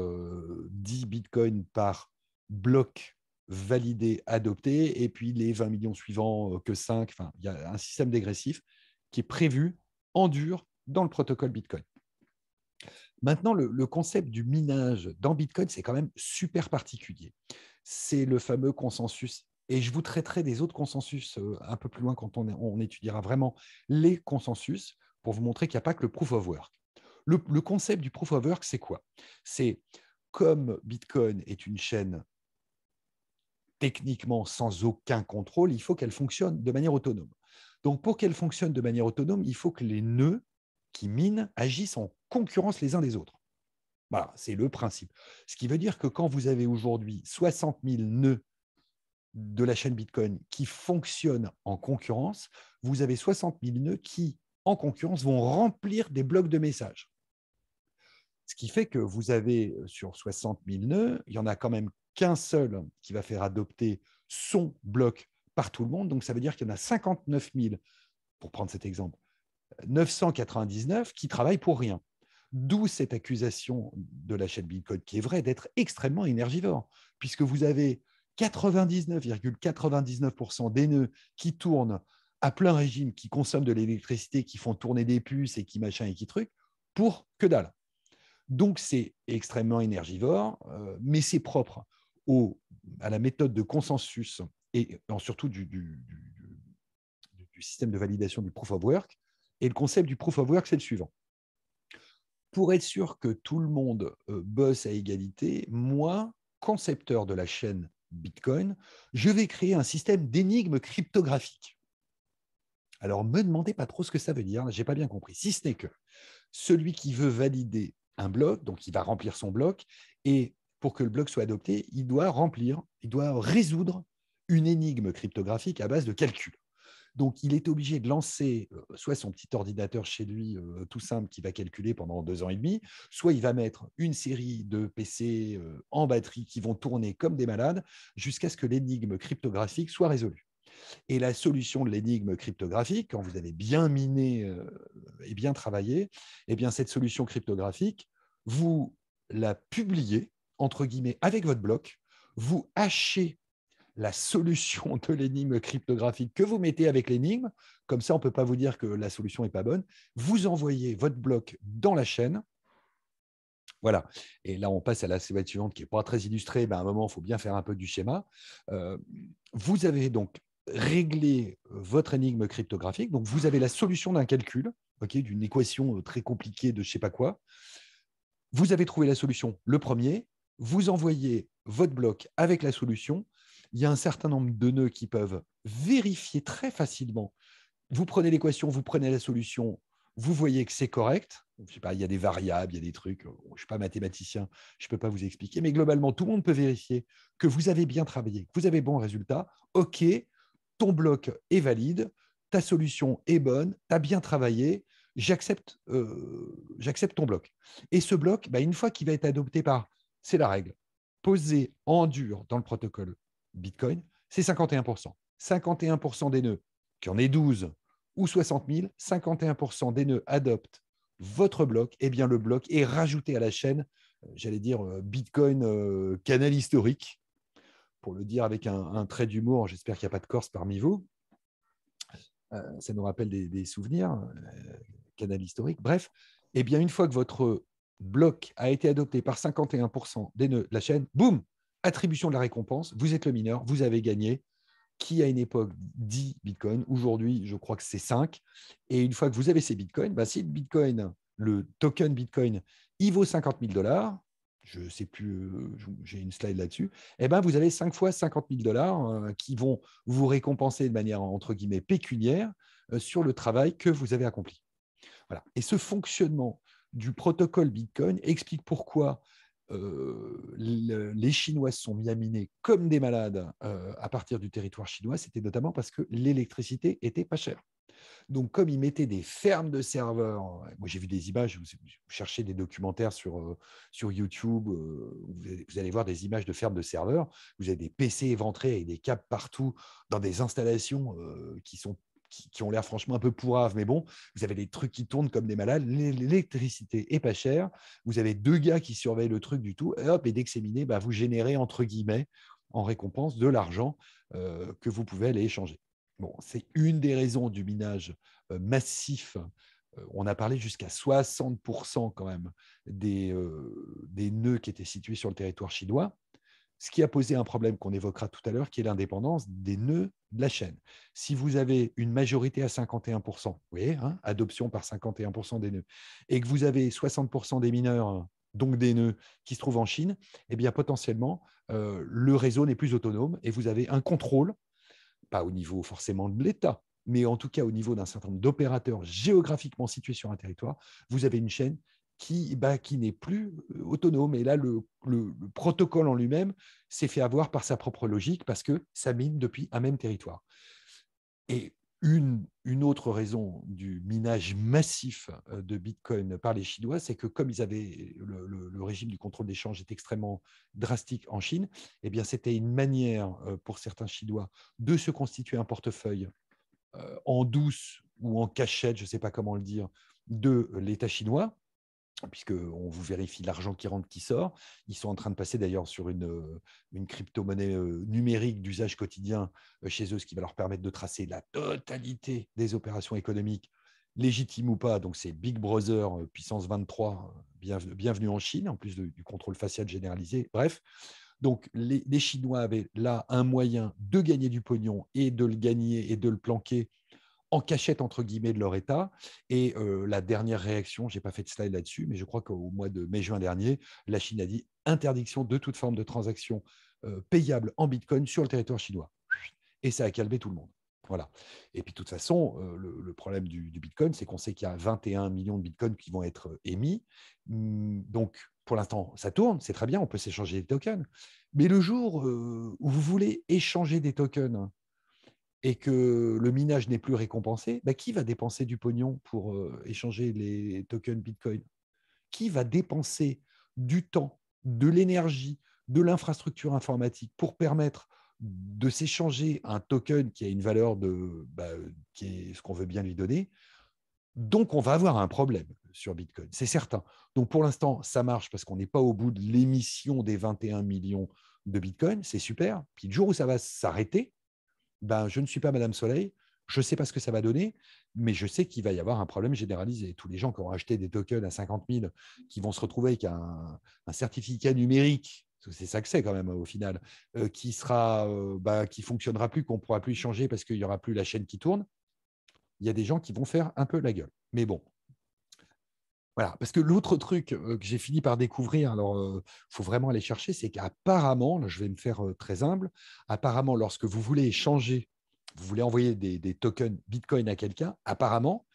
10 euh, bitcoins par bloc validé, adopté. Et puis les 20 millions suivants, euh, que 5. Enfin, il y a un système dégressif qui est prévu en dur dans le protocole Bitcoin. Maintenant, le, concept du minage dans Bitcoin, c'est quand même super particulier. C'est le fameux consensus et je vous traiterai des autres consensus euh, un peu plus loin quand on, étudiera vraiment les consensus pour vous montrer qu'il n'y a pas que le proof of work. Le, le concept du proof of work, c'est quoi C'est comme Bitcoin est une chaîne techniquement sans aucun contrôle, il faut qu'elle fonctionne de manière autonome. Donc pour qu'elle fonctionne de manière autonome, il faut que les nœuds qui minent agissent en concurrence les uns des autres. Voilà, c'est le principe. Ce qui veut dire que quand vous avez aujourd'hui 60 000 nœuds de la chaîne Bitcoin qui fonctionnent en concurrence, vous avez 60 000 nœuds qui, en concurrence, vont remplir des blocs de messages. Ce qui fait que vous avez sur 60 000 nœuds, il y en a quand même qu'un seul qui va faire adopter son bloc par tout le monde. Donc ça veut dire qu'il y en a 59 000, pour prendre cet exemple, 999 qui travaillent pour rien. D'où cette accusation de la chaîne Bitcoin, qui est vraie, d'être extrêmement énergivore, puisque vous avez 99,99% des nœuds qui tournent à plein régime, qui consomment de l'électricité, qui font tourner des puces et qui machin et qui truc, pour que dalle. Donc c'est extrêmement énergivore, euh, mais c'est propre à la méthode de consensus et surtout du, du, système de validation du proof of work. Et le concept du proof of work, c'est le suivant pour être sûr que tout le monde euh, bosse à égalité, moi, concepteur de la chaîne Bitcoin, je vais créer un système d'énigmes cryptographiques. Alors, me demandez pas trop ce que ça veut dire, j'ai pas bien compris. Si ce n'est que celui qui veut valider un bloc, donc il va remplir son bloc, et pour que le bloc soit adopté, il doit remplir, il doit résoudre une énigme cryptographique à base de calcul. Donc, il est obligé de lancer euh, soit son petit ordinateur chez lui, euh, tout simple, qui va calculer pendant deux ans et demi, soit il va mettre une série de PC euh, en batterie qui vont tourner comme des malades jusqu'à ce que l'énigme cryptographique soit résolue. Et la solution de l'énigme cryptographique, quand vous avez bien miné et bien travaillé, eh bien cette solution cryptographique, vous la publiez, entre guillemets, avec votre bloc, vous hachez la solution de l'énigme cryptographique que vous mettez avec l'énigme, comme ça on ne peut pas vous dire que la solution n'est pas bonne, vous envoyez votre bloc dans la chaîne. Voilà. Et là, on passe à la séquence suivante qui n'est pas très illustrée. Ben, à un moment, il faut bien faire un peu du schéma. Euh, vous avez donc réglé euh, votre énigme cryptographique. Donc, vous avez la solution d'un calcul, d'une équation euh, très compliquée de je ne sais pas quoi. Vous avez trouvé la solution le premier. Vous envoyez votre bloc avec la solution il y a un certain nombre de nœuds qui peuvent vérifier très facilement. Vous prenez l'équation, vous prenez la solution, vous voyez que c'est correct. Je sais pas, il y a des variables, il y a des trucs. Je ne suis pas mathématicien, je ne peux pas vous expliquer. Mais globalement, tout le monde peut vérifier que vous avez bien travaillé, que vous avez bon résultat. OK, ton bloc est valide, ta solution est bonne, tu as bien travaillé, euh, j'accepte ton bloc. Et ce bloc, bah, une fois qu'il va être adopté par, c'est la règle, posé en dur dans le protocole Bitcoin, c'est 51%. 51% des nœuds, qui en ait 12 ou 60 000, 51% des nœuds adoptent votre bloc, et eh bien le bloc est rajouté à la chaîne, euh, j'allais dire euh, Bitcoin euh, canal historique, pour le dire avec un, trait d'humour, j'espère qu'il n'y a pas de Corse parmi vous. ça nous rappelle des, souvenirs, canal historique. Bref, et eh bien une fois que votre bloc a été adopté par 51% des nœuds de la chaîne, boum, attribution de la récompense, vous êtes le mineur, vous avez gagné, qui à une époque dit Bitcoin, aujourd'hui je crois que c'est 5, et une fois que vous avez ces bitcoins, bah, si le bitcoin, le token bitcoin, il vaut 50 000 dollars, je sais plus, euh, j'ai une slide là-dessus, eh ben vous avez 5 fois 50 000 dollars euh, qui vont vous récompenser de manière entre guillemets pécuniaire euh, sur le travail que vous avez accompli. Voilà. Et ce fonctionnement du protocole Bitcoin explique pourquoi euh, les Chinois sont mis à miner comme des malades euh, à partir du territoire chinois, c'était notamment parce que l'électricité était pas chère. Donc, comme ils mettaient des fermes de serveurs, euh, moi j'ai vu des images, vous cherchez des documentaires sur, sur YouTube, vous allez, vous allez voir des images de fermes de serveurs, vous avez des PC éventrés avec des câbles partout dans des installations qui sont qui, ont l'air franchement un peu pourraves, mais bon, vous avez des trucs qui tournent comme des malades, l'électricité est pas chère, vous avez deux gars qui surveillent le truc du tout, et hop, et dès que c'est miné, bah, vous générez entre guillemets en récompense de l'argent euh, que vous pouvez aller échanger. Bon, c'est une des raisons du minage euh, massif. Euh, on a parlé jusqu'à 60% quand même des, des nœuds qui étaient situés sur le territoire chinois. Ce qui a posé un problème qu'on évoquera tout à l'heure, qui est l'indépendance des nœuds de la chaîne. Si vous avez une majorité à 51%, vous voyez, hein, adoption par 51% des nœuds, et que vous avez 60% des mineurs, donc des nœuds, qui se trouvent en Chine, eh bien potentiellement, euh, le réseau n'est plus autonome et vous avez un contrôle, pas au niveau forcément de l'État, mais en tout cas au niveau d'un certain nombre d'opérateurs géographiquement situés sur un territoire, vous avez une chaîne bah, qui, n'est plus euh, autonome. Et là, le, protocole en lui-même s'est fait avoir par sa propre logique parce que ça mine depuis un même territoire. Et une, autre raison du minage massif euh, de Bitcoin par les Chinois, c'est que comme ils avaient le, régime du contrôle d'échange est extrêmement drastique en Chine, eh bien c'était une manière euh, pour certains Chinois de se constituer un portefeuille en douce ou en cachette, je ne sais pas comment le dire, de l'État chinois puisqu'on vous vérifie l'argent qui rentre, qui sort. Ils sont en train de passer d'ailleurs sur une, euh, crypto-monnaie euh, numérique d'usage quotidien euh, chez eux, ce qui va leur permettre de tracer la totalité des opérations économiques, légitimes ou pas. Donc c'est Big Brother, puissance 23, bienvenue, en Chine, en plus du contrôle facial généralisé. Bref, donc les Chinois avaient là un moyen de gagner du pognon et de le gagner et de le planquer en cachette entre guillemets de leur État. Et euh, la dernière réaction, j'ai pas fait de slide là-dessus, mais je crois qu'au mois de mai-juin dernier, la Chine a dit interdiction de toute forme de transaction euh, payable en Bitcoin sur le territoire chinois. Et ça a calmé tout le monde. Voilà. Et puis, de toute façon, euh, le, problème du, du Bitcoin, c'est qu'on sait qu'il y a 21 millions de Bitcoins qui vont être émis. Hum, donc, pour l'instant, ça tourne, c'est très bien, on peut s'échanger des tokens. Mais le jour où vous voulez échanger des tokens et que le minage n'est plus récompensé, bah, qui va dépenser du pognon pour euh, échanger les tokens Bitcoin Qui va dépenser du temps, de l'énergie, de l'infrastructure informatique pour permettre de s'échanger un token qui a une valeur de bah, qui est ce qu'on veut bien lui donner donc, on va avoir un problème sur Bitcoin, c'est certain. Donc, pour l'instant, ça marche parce qu'on n'est pas au bout de l'émission des 21 millions de Bitcoin, c'est super. Puis, le jour où ça va s'arrêter, ben, je ne suis pas Madame Soleil, je ne sais pas ce que ça va donner, mais je sais qu'il va y avoir un problème généralisé. Tous les gens qui ont acheté des tokens à 50 000, qui vont se retrouver avec un, certificat numérique, c'est ça que c'est quand même au final, euh, qui sera, euh, ben, fonctionnera plus, qu'on ne pourra plus changer parce qu'il n'y aura plus la chaîne qui tourne, il y a des gens qui vont faire un peu la gueule. Mais bon, voilà, parce que l'autre truc euh, que j'ai fini par découvrir, alors il euh, faut vraiment aller chercher, c'est qu'apparemment, là, je vais me faire euh, très humble, apparemment, lorsque vous voulez échanger, vous voulez envoyer des, tokens Bitcoin à quelqu'un, apparemment,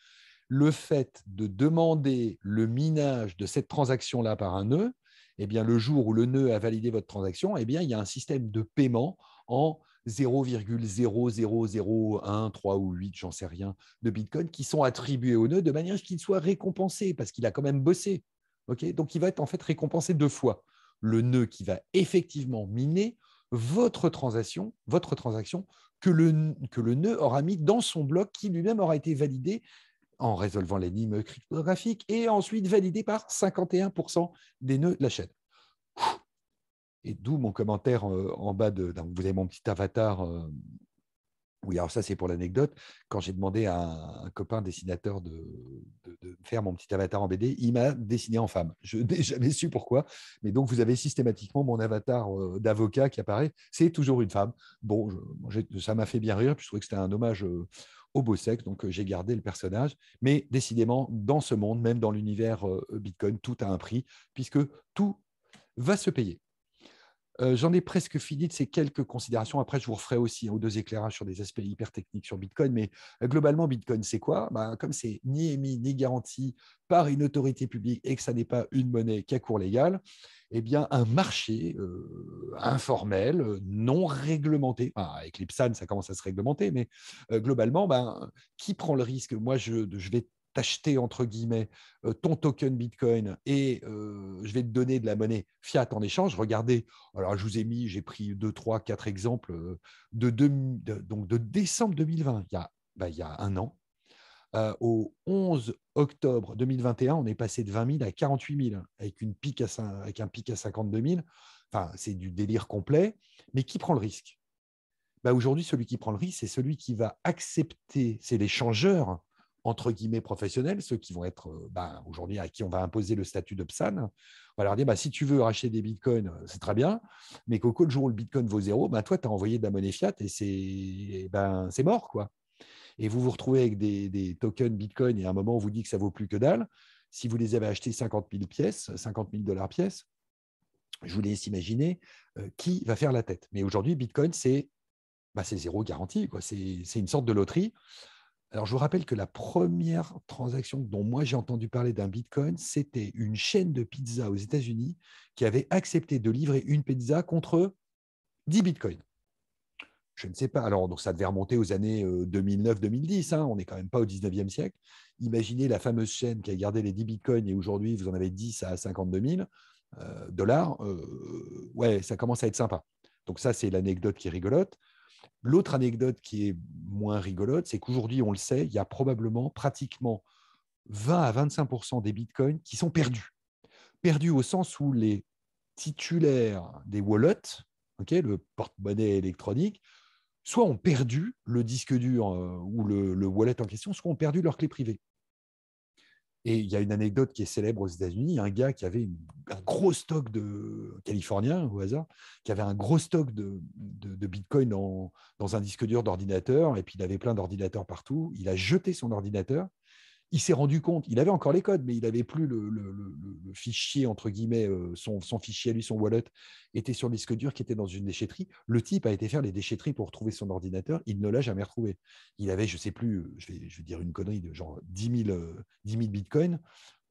le fait de demander le minage de cette transaction-là par un nœud, eh bien, le jour où le nœud a validé votre transaction, eh bien, il y a un système de paiement en 0,0001, ou 8, j'en sais rien, de Bitcoin qui sont attribués au nœud de manière à ce qu'il soit récompensé parce qu'il a quand même bossé. Okay Donc il va être en fait récompensé deux fois. Le nœud qui va effectivement miner votre transaction, votre transaction que le, que le nœud aura mis dans son bloc qui lui-même aura été validé en résolvant l'énigme cryptographique et ensuite validé par 51% des nœuds de la chaîne. Et d'où mon commentaire euh, en bas de. Vous avez mon petit avatar. Euh, oui, alors ça, c'est pour l'anecdote. Quand j'ai demandé à un, copain dessinateur de, faire mon petit avatar en BD, il m'a dessiné en femme. Je n'ai *laughs* jamais su pourquoi. Mais donc, vous avez systématiquement mon avatar euh, d'avocat qui apparaît. C'est toujours une femme. Bon, ça m'a fait bien rire. Puis je trouvais que c'était un hommage au beau sexe. Donc, j'ai gardé le personnage. Mais décidément, dans ce monde, même dans l'univers Bitcoin, tout a un prix, puisque tout va se payer. Euh, j'en ai presque fini de ces quelques considérations. Après, je vous referai aussi un hein, deux éclairages sur des aspects hyper techniques sur Bitcoin. Mais euh, globalement, Bitcoin, c'est quoi bah, Comme c'est ni émis ni garanti par une autorité publique et que ça n'est pas une monnaie qui a cours légal, eh bien, un marché euh, informel, non réglementé, avec l'Ipsan, ça commence à se réglementer, mais globalement, ben, qui prend le risque Moi, je, je vais acheter entre guillemets, euh, ton token Bitcoin et euh, je vais te donner de la monnaie fiat en échange. Regardez, alors je vous ai mis, j'ai pris deux, trois, quatre exemples euh, de, donc de décembre 2020, il y a, ben, il y a un an, au 11 octobre 2021, on est passé de 20 000 à 48 000, avec, une pique à avec un pic à 52 000. Enfin, c'est du délire complet. Mais qui prend le risque ben, Aujourd'hui, celui qui prend le risque, c'est celui qui va accepter, c'est l'échangeur entre guillemets professionnels, ceux qui vont être euh, ben, aujourd'hui à qui on va imposer le statut de PSAN, on va leur dire bah, si tu veux racheter des bitcoins, euh, c'est très bien, mais qu'au du jour où le bitcoin vaut zéro, ben, toi, tu as envoyé de la monnaie fiat et c'est ben, mort. quoi. Et vous vous retrouvez avec des, tokens bitcoin et à un moment, on vous dit que ça vaut plus que dalle. Si vous les avez achetés 50 000 pièces, 50 000 dollars pièce, je vous laisse imaginer euh, qui va faire la tête. Mais aujourd'hui, bitcoin, c'est bah, zéro garantie. C'est une sorte de loterie. Alors, je vous rappelle que la première transaction dont moi j'ai entendu parler d'un Bitcoin, c'était une chaîne de pizza aux États-Unis qui avait accepté de livrer une pizza contre 10 Bitcoins. Je ne sais pas. Alors, donc ça devait remonter aux années 2009-2010. Euh, hein. on n'est quand même pas au 19e siècle. Imaginez la fameuse chaîne qui a gardé les 10 Bitcoins et aujourd'hui, vous en avez 10 à 52 000 euh, dollars. Euh, ouais, ça commence à être sympa. Donc, ça, c'est l'anecdote qui rigolote. L'autre anecdote qui est moins rigolote, c'est qu'aujourd'hui, on le sait, il y a probablement pratiquement 20 à 25 des bitcoins qui sont perdus. Perdus au sens où les titulaires des wallets, le porte-monnaie électronique, soit ont perdu le disque dur euh, ou le, le wallet en question, soit ont perdu leur clé privée. Et il y a une anecdote qui est célèbre aux États-Unis. Un gars qui avait un gros stock de californien au hasard, qui avait un gros stock de, Bitcoin dans, dans, un disque dur d'ordinateur, et puis il avait plein d'ordinateurs partout. Il a jeté son ordinateur il s'est rendu compte, il avait encore les codes, mais il n'avait plus le, fichier, entre guillemets, euh, son, fichier à lui, son wallet, était sur le disque dur qui était dans une déchetterie. Le type a été faire les déchetteries pour trouver son ordinateur, il ne l'a jamais retrouvé. Il avait, je ne sais plus, euh, je vais, dire une connerie, de genre 10 000, euh, bitcoins.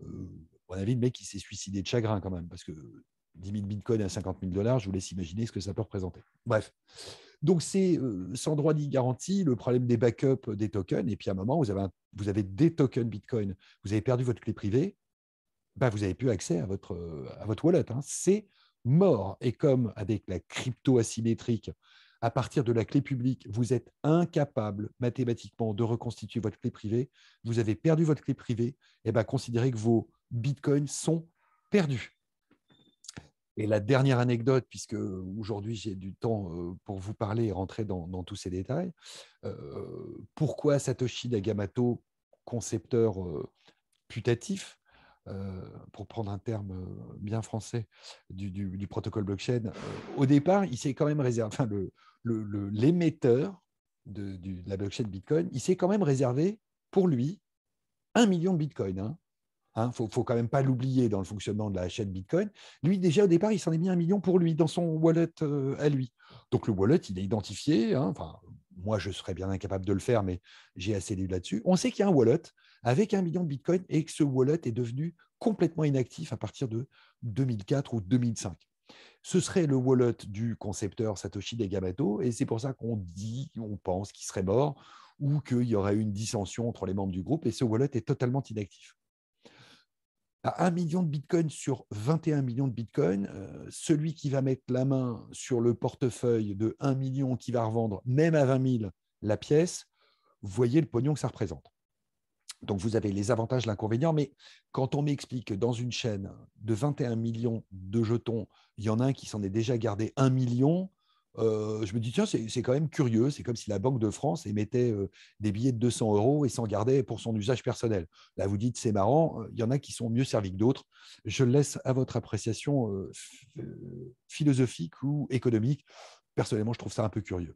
Euh, à mon avis, le mec, qui s'est suicidé de chagrin quand même, parce que 10 000 bitcoins à 50 000 dollars, je vous laisse imaginer ce que ça peut représenter. Bref. Donc, c'est euh, sans droit ni garantie le problème des backups des tokens. Et puis, à un moment, vous avez, vous avez des tokens Bitcoin, vous avez perdu votre clé privée, bah, vous n'avez plus accès à votre, euh, à votre wallet. Hein. C'est mort. Et comme avec la crypto asymétrique, à partir de la clé publique, vous êtes incapable mathématiquement de reconstituer votre clé privée, vous avez perdu votre clé privée, et ben, considérez que vos bitcoins sont perdus. Et la dernière anecdote, puisque aujourd'hui j'ai du temps euh, pour vous parler et rentrer dans, tous ces détails, euh, pourquoi Satoshi Nakamoto, concepteur euh, putatif, pour prendre un terme bien français du, protocole blockchain, au départ, il s'est quand même réservé, enfin, l'émetteur le, de, la blockchain Bitcoin, il s'est quand même réservé pour lui un million de Bitcoin. Hein. Il hein, ne faut, quand même pas l'oublier dans le fonctionnement de la chaîne Bitcoin. Lui, déjà au départ, il s'en est mis un million pour lui dans son wallet euh, à lui. Donc le wallet, il est identifié. Hein. enfin, moi, je serais bien incapable de le faire, mais j'ai assez lu là-dessus. On sait qu'il y a un wallet avec un million de Bitcoin et que ce wallet est devenu complètement inactif à partir de 2004 ou 2005. Ce serait le wallet du concepteur Satoshi Nakamoto, et c'est pour ça qu'on dit, on pense qu'il serait mort ou qu'il y aurait eu une dissension entre les membres du groupe, et ce wallet est totalement inactif à 1 million de bitcoins sur 21 millions de bitcoins, euh, celui qui va mettre la main sur le portefeuille de 1 million qui va revendre même à 20 000 la pièce, vous voyez le pognon que ça représente. Donc vous avez les avantages, l'inconvénient, mais quand on m'explique que dans une chaîne de 21 millions de jetons, il y en a un qui s'en est déjà gardé 1 million, euh, je me dis, tiens, c'est quand même curieux. C'est comme si la Banque de France émettait euh, des billets de 200 euros et s'en gardait pour son usage personnel. Là, vous dites, c'est marrant, euh, il y en a qui sont mieux servis que d'autres. Je laisse à votre appréciation philosophique ou économique. Personnellement, je trouve ça un peu curieux.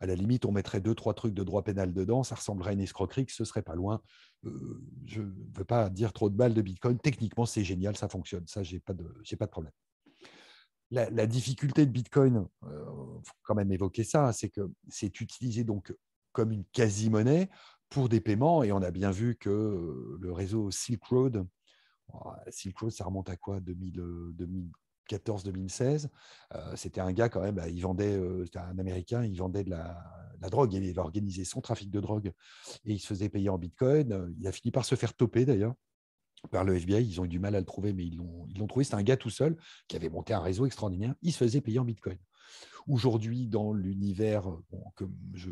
À la limite, on mettrait deux, trois trucs de droit pénal dedans, ça ressemblerait à une escroquerie, que ce serait pas loin. je ne veux pas dire trop de balles de Bitcoin. Techniquement, c'est génial, ça fonctionne. Ça, je n'ai pas, pas de problème la, difficulté de Bitcoin, il euh, faut quand même évoquer ça, c'est que c'est utilisé donc comme une quasi-monnaie pour des paiements. Et on a bien vu que euh, le réseau Silk Road, Silk Road, ça remonte à quoi 2014-2016. Euh, c'était un gars quand même, bah, il vendait, c'était un Américain, il vendait de la, la, drogue, il avait organisé son trafic de drogue et il se faisait payer en Bitcoin. Il a fini par se faire toper d'ailleurs par le FBI. Ils ont eu du mal à le trouver, mais ils l'ont, trouvé. C'est un gars tout seul qui avait monté un réseau extraordinaire. Il se faisait payer en Bitcoin. Aujourd'hui, dans l'univers euh, que je,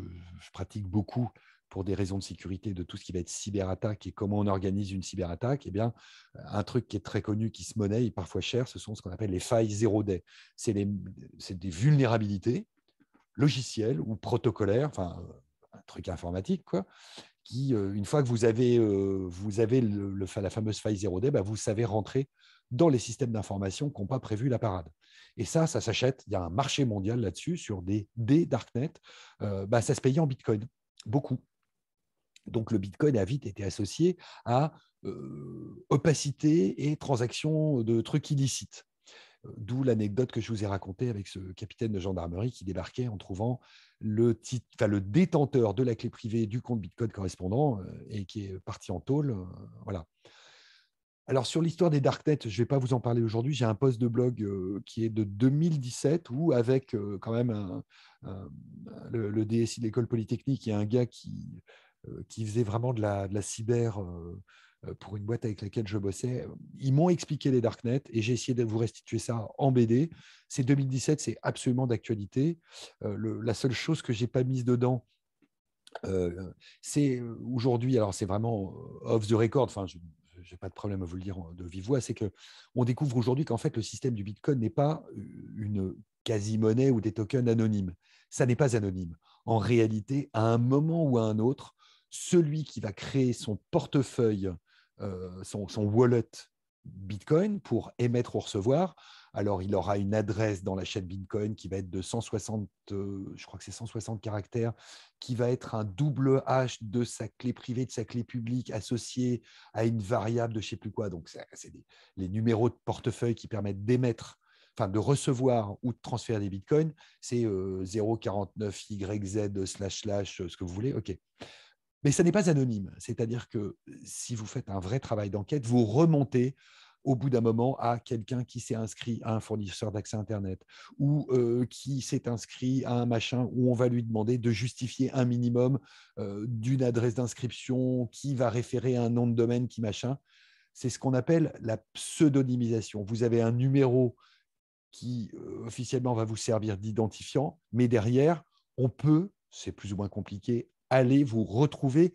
pratique beaucoup pour des raisons de sécurité de tout ce qui va être cyberattaque et comment on organise une cyberattaque, eh bien, euh, un truc qui est très connu, qui se monnaie parfois cher, ce sont ce qu'on appelle les failles zéro day. C'est, c'est des vulnérabilités logicielles ou protocolaires, enfin, euh, un truc informatique, quoi, qui, euh, une fois que vous avez, euh, la fameuse faille 0D, bah, vous savez rentrer dans les systèmes d'information qui n'ont pas prévu la parade. Et ça, ça s'achète. Il y a un marché mondial là-dessus sur des, des Darknet. Euh, bah, ça se payait en Bitcoin, beaucoup. Donc le Bitcoin a vite été associé à opacité et transactions de trucs illicites. D'où l'anecdote que je vous ai racontée avec ce capitaine de gendarmerie qui débarquait en trouvant le, le détenteur de la clé privée du compte Bitcoin correspondant euh, et qui est parti en tôle. Euh, voilà. Alors sur l'histoire des darknets, je ne vais pas vous en parler aujourd'hui. J'ai un post de blog euh, qui est de 2017 où avec quand même le, DSI de l'école polytechnique, il a un gars qui, qui faisait vraiment de la, de la cyber euh, pour une boîte avec laquelle je bossais. Ils m'ont expliqué les Darknet et j'ai essayé de vous restituer ça en BD. C'est 2017, c'est absolument d'actualité. Euh, la seule chose que j'ai pas mise dedans, euh, c'est aujourd'hui, alors c'est vraiment off the record, enfin, je n'ai pas de problème à vous le dire de vive voix, c'est qu'on découvre aujourd'hui qu'en fait, le système du Bitcoin n'est pas une quasi-monnaie ou des tokens anonymes. Ça n'est pas anonyme. En réalité, à un moment ou à un autre, celui qui va créer son portefeuille euh, son, wallet Bitcoin pour émettre ou recevoir. Alors, il aura une adresse dans la chaîne Bitcoin qui va être de 160, euh, je crois que c'est 160 caractères, qui va être un double H de sa clé privée, de sa clé publique associée à une variable de je ne sais plus quoi. Donc, c'est les numéros de portefeuille qui permettent d'émettre, enfin de recevoir ou de transférer des Bitcoins. C'est 049YZ euh, slash slash ce que vous voulez. OK. Mais ça n'est pas anonyme. C'est-à-dire que euh, si vous faites un vrai travail d'enquête, vous remontez au bout d'un moment à quelqu'un qui s'est inscrit à un fournisseur d'accès Internet ou euh, qui s'est inscrit à un machin où on va lui demander de justifier un minimum euh, d'une adresse d'inscription qui va référer à un nom de domaine qui machin. C'est ce qu'on appelle la pseudonymisation. Vous avez un numéro qui officiellement va vous servir d'identifiant, mais derrière, on peut, c'est plus ou moins compliqué, allez vous retrouver